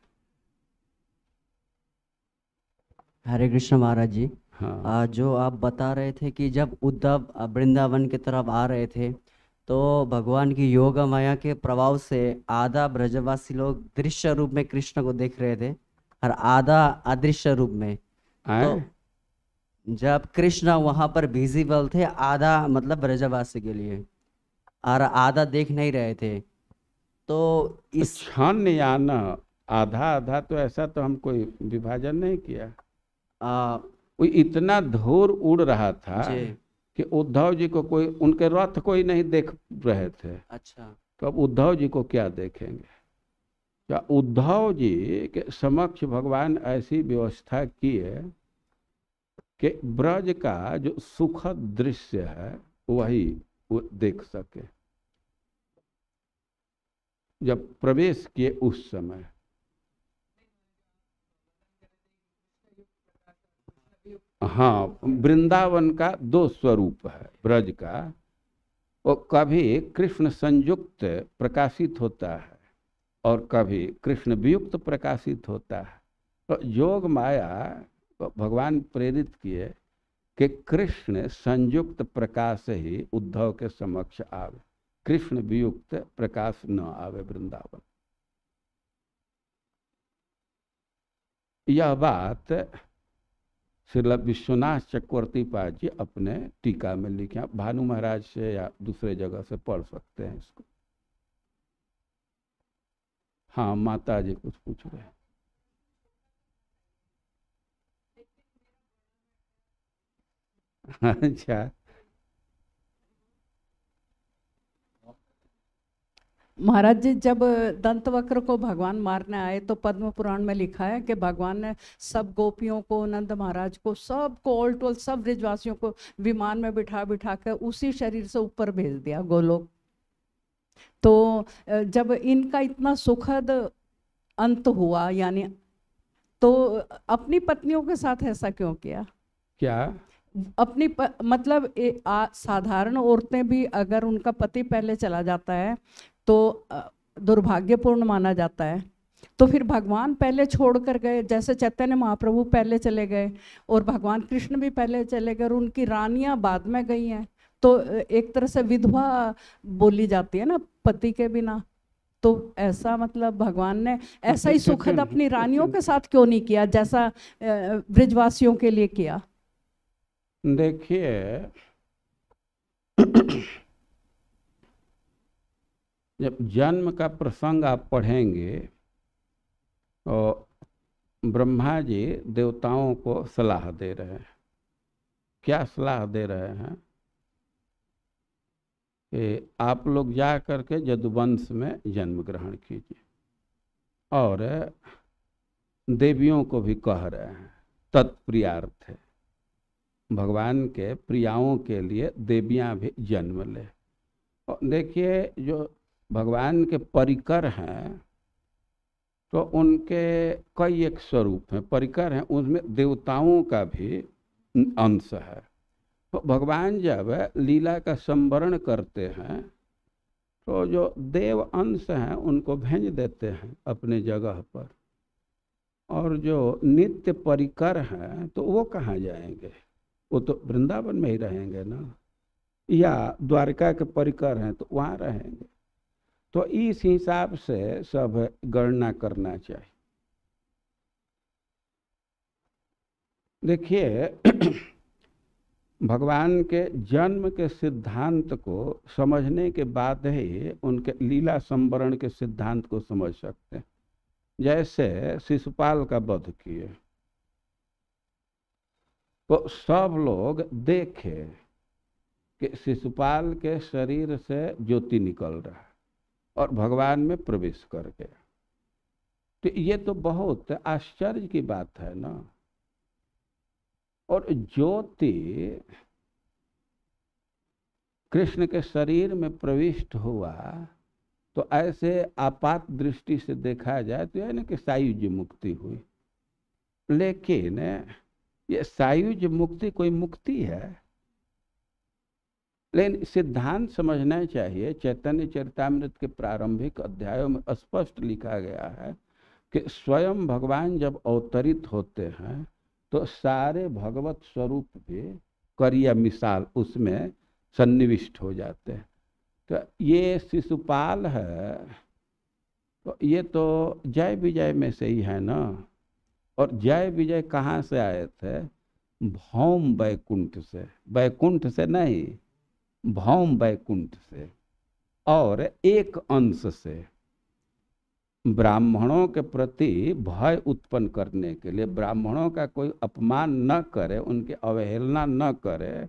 हरे कृष्ण महाराज जी हाँ आ, जो आप बता रहे थे कि जब उद्धव वृंदावन की तरफ आ रहे थे तो भगवान की योग माया के प्रभाव से आधा ब्रजवासी लोग दृश्य रूप में कृष्ण को देख रहे थे और आधा अदृश्य रूप में तो जब कृष्णा वहां पर विजिबल थे आधा मतलब ब्रजवासी के लिए और आधा देख नहीं रहे थे तो इस क्षण आना अच्छा, आधा आधा तो ऐसा तो हम कोई विभाजन नहीं किया आ, वो इतना धूर उड़ रहा था कि उद्धव जी को कोई उनके रथ कोई नहीं देख रहे थे अच्छा तो अब उद्धव जी को क्या देखेंगे क्या उद्धव जी के समक्ष भगवान ऐसी व्यवस्था की है कि ब्रज का जो सुखद दृश्य है वही वो देख सके जब प्रवेश किए उस समय हाँ वृंदावन का दो स्वरूप है ब्रज का वो कभी कृष्ण संयुक्त प्रकाशित होता है और कभी कृष्ण वियुक्त प्रकाशित होता है तो योग माया तो भगवान प्रेरित किए कि कृष्ण संयुक्त प्रकाश ही उद्धव के समक्ष आवे कृष्ण वियुक्त प्रकाश न आवे वृंदावन यह बात श्रील विश्वनाथ चक्रवर्ती पाद जी अपने टीका में लिखे भानु महाराज से या दूसरे जगह से पढ़ सकते हैं इसको हाँ माता जी कुछ पूछ रहे अच्छा महाराज जी जब दंतवक्र को भगवान मारने आए तो पद्म पुराण में लिखा है कि भगवान ने सब गोपियों को नंद महाराज को सबको ओल टोल सब ब्रिजवासियों को विमान में बिठा बिठा कर उसी शरीर से ऊपर भेज दिया गोलोक तो जब इनका इतना सुखद अंत हुआ यानी तो अपनी पत्नियों के साथ ऐसा क्यों किया क्या अपनी प, मतलब ए, आ, साधारण औरतें भी अगर उनका पति पहले चला जाता है तो दुर्भाग्यपूर्ण माना जाता है तो फिर भगवान पहले छोड़कर गए जैसे चैतन्य महाप्रभु पहले चले गए और भगवान कृष्ण भी पहले चले गए और उनकी रानियां बाद में गई हैं तो एक तरह से विधवा बोली जाती है ना पति के बिना तो ऐसा मतलब भगवान ने ऐसा ही सुखद अपनी रानियों के साथ क्यों नहीं किया जैसा ब्रिजवासियों के लिए किया देखिए जब जन्म का प्रसंग आप पढ़ेंगे और तो ब्रह्मा जी देवताओं को सलाह दे रहे हैं क्या सलाह दे रहे हैं आप लोग जा कर के जदुवंश में जन्म ग्रहण कीजिए और देवियों को भी कह रहे हैं तत्प्रियार्थ है भगवान के प्रियाओं के लिए देवियां भी जन्म ले देखिए जो भगवान के परिकर हैं तो उनके कई एक स्वरूप हैं परिकर हैं उनमें देवताओं का भी अंश है तो भगवान जब लीला का संवरण करते हैं तो जो देव अंश हैं उनको भेज देते हैं अपने जगह पर और जो नित्य परिकर हैं तो वो कहाँ जाएंगे वो तो वृंदावन में ही रहेंगे ना या द्वारका के परिकर हैं तो वहाँ रहेंगे तो इस हिसाब से सब गणना करना चाहिए देखिए भगवान के जन्म के सिद्धांत को समझने के बाद ही उनके लीला संवरण के सिद्धांत को समझ सकते हैं जैसे शिशुपाल का वध किए तो सब लोग देखे कि शिशुपाल के शरीर से ज्योति निकल रहा है और भगवान में प्रवेश कर गया तो ये तो बहुत आश्चर्य की बात है ना और ज्योति कृष्ण के शरीर में प्रविष्ट हुआ तो ऐसे आपात दृष्टि से देखा जाए तो यानी कि सायुज मुक्ति हुई लेकिन ये सायुज मुक्ति कोई मुक्ति है लेकिन सिद्धांत समझना चाहिए चैतन्य चरितमृत के प्रारंभिक अध्यायों में स्पष्ट लिखा गया है कि स्वयं भगवान जब अवतरित होते हैं तो सारे भगवत स्वरूप के करिया मिसाल उसमें सन्निविष्ट हो जाते हैं तो ये शिशुपाल है तो ये तो जय विजय में से ही है ना और जय विजय कहाँ से आए थे भौम बैकुंठ से बैकुंठ से नहीं भौम बैकुंठ से और एक अंश से ब्राह्मणों के प्रति भय उत्पन्न करने के लिए ब्राह्मणों का कोई अपमान न करे उनकी अवहेलना न करे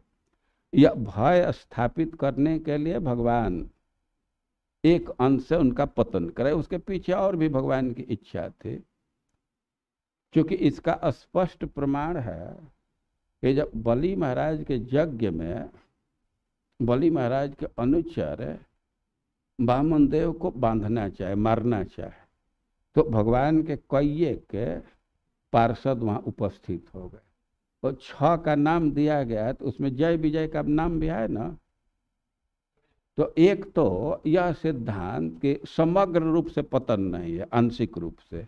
या भय स्थापित करने के लिए भगवान एक अंश से उनका पतन करे उसके पीछे और भी भगवान की इच्छा थी क्योंकि इसका स्पष्ट प्रमाण है कि जब बलि महाराज के यज्ञ में बलि महाराज के अनुचर वामन देव को बांधना चाहे मारना चाहे तो भगवान के कैये के पार्षद वहाँ उपस्थित हो गए और छ का नाम दिया गया तो उसमें जय विजय का नाम भी है ना तो एक तो यह सिद्धांत के समग्र रूप से पतन नहीं है आंशिक रूप से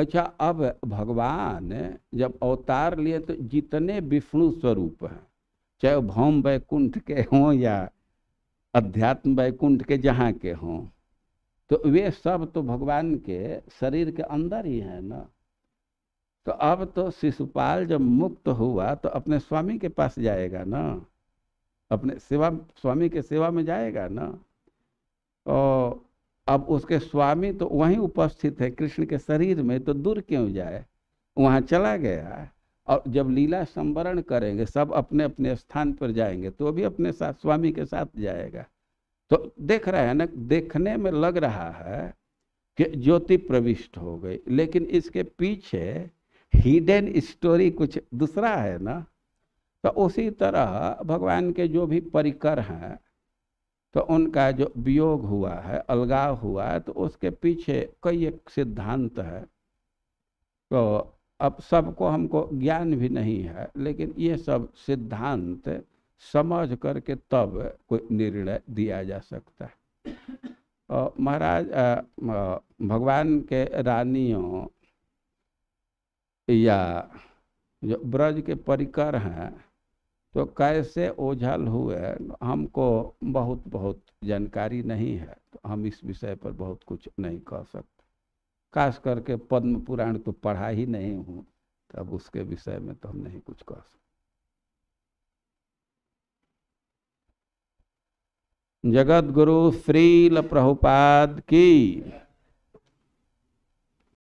अच्छा अब भगवान जब अवतार लिए तो जितने विष्णु स्वरूप हैं चाहे भौम वैकुंठ के हों या अध्यात्म वैकुंठ के जहाँ के हों तो वे सब तो भगवान के शरीर के अंदर ही है ना तो अब तो शिशुपाल जब मुक्त हुआ तो अपने स्वामी के पास जाएगा ना अपने सेवा स्वामी के सेवा में जाएगा ना और अब उसके स्वामी तो वहीं उपस्थित है कृष्ण के शरीर में तो दूर क्यों जाए वहाँ चला गया है और जब लीला संवरण करेंगे सब अपने अपने स्थान पर जाएंगे तो भी अपने साथ स्वामी के साथ जाएगा तो देख रहे हैं ना देखने में लग रहा है कि ज्योति प्रविष्ट हो गई लेकिन इसके पीछे हिडन स्टोरी कुछ दूसरा है ना तो उसी तरह भगवान के जो भी परिकर हैं तो उनका जो वियोग हुआ है अलगाव हुआ है तो उसके पीछे कई एक सिद्धांत है तो अब सबको हमको ज्ञान भी नहीं है लेकिन ये सब सिद्धांत समझ करके तब कोई निर्णय दिया जा सकता है महाराज भगवान के रानियों या जो ब्रज के परिकर हैं तो कैसे ओझल हुए हमको बहुत बहुत जानकारी नहीं है तो हम इस विषय पर बहुत कुछ नहीं कह सकते खास करके पद्म पुराण तो पढ़ा ही नहीं हूँ तब उसके विषय में तो हम नहीं कुछ कह सकते जगत गुरु श्रील प्रभुपाद की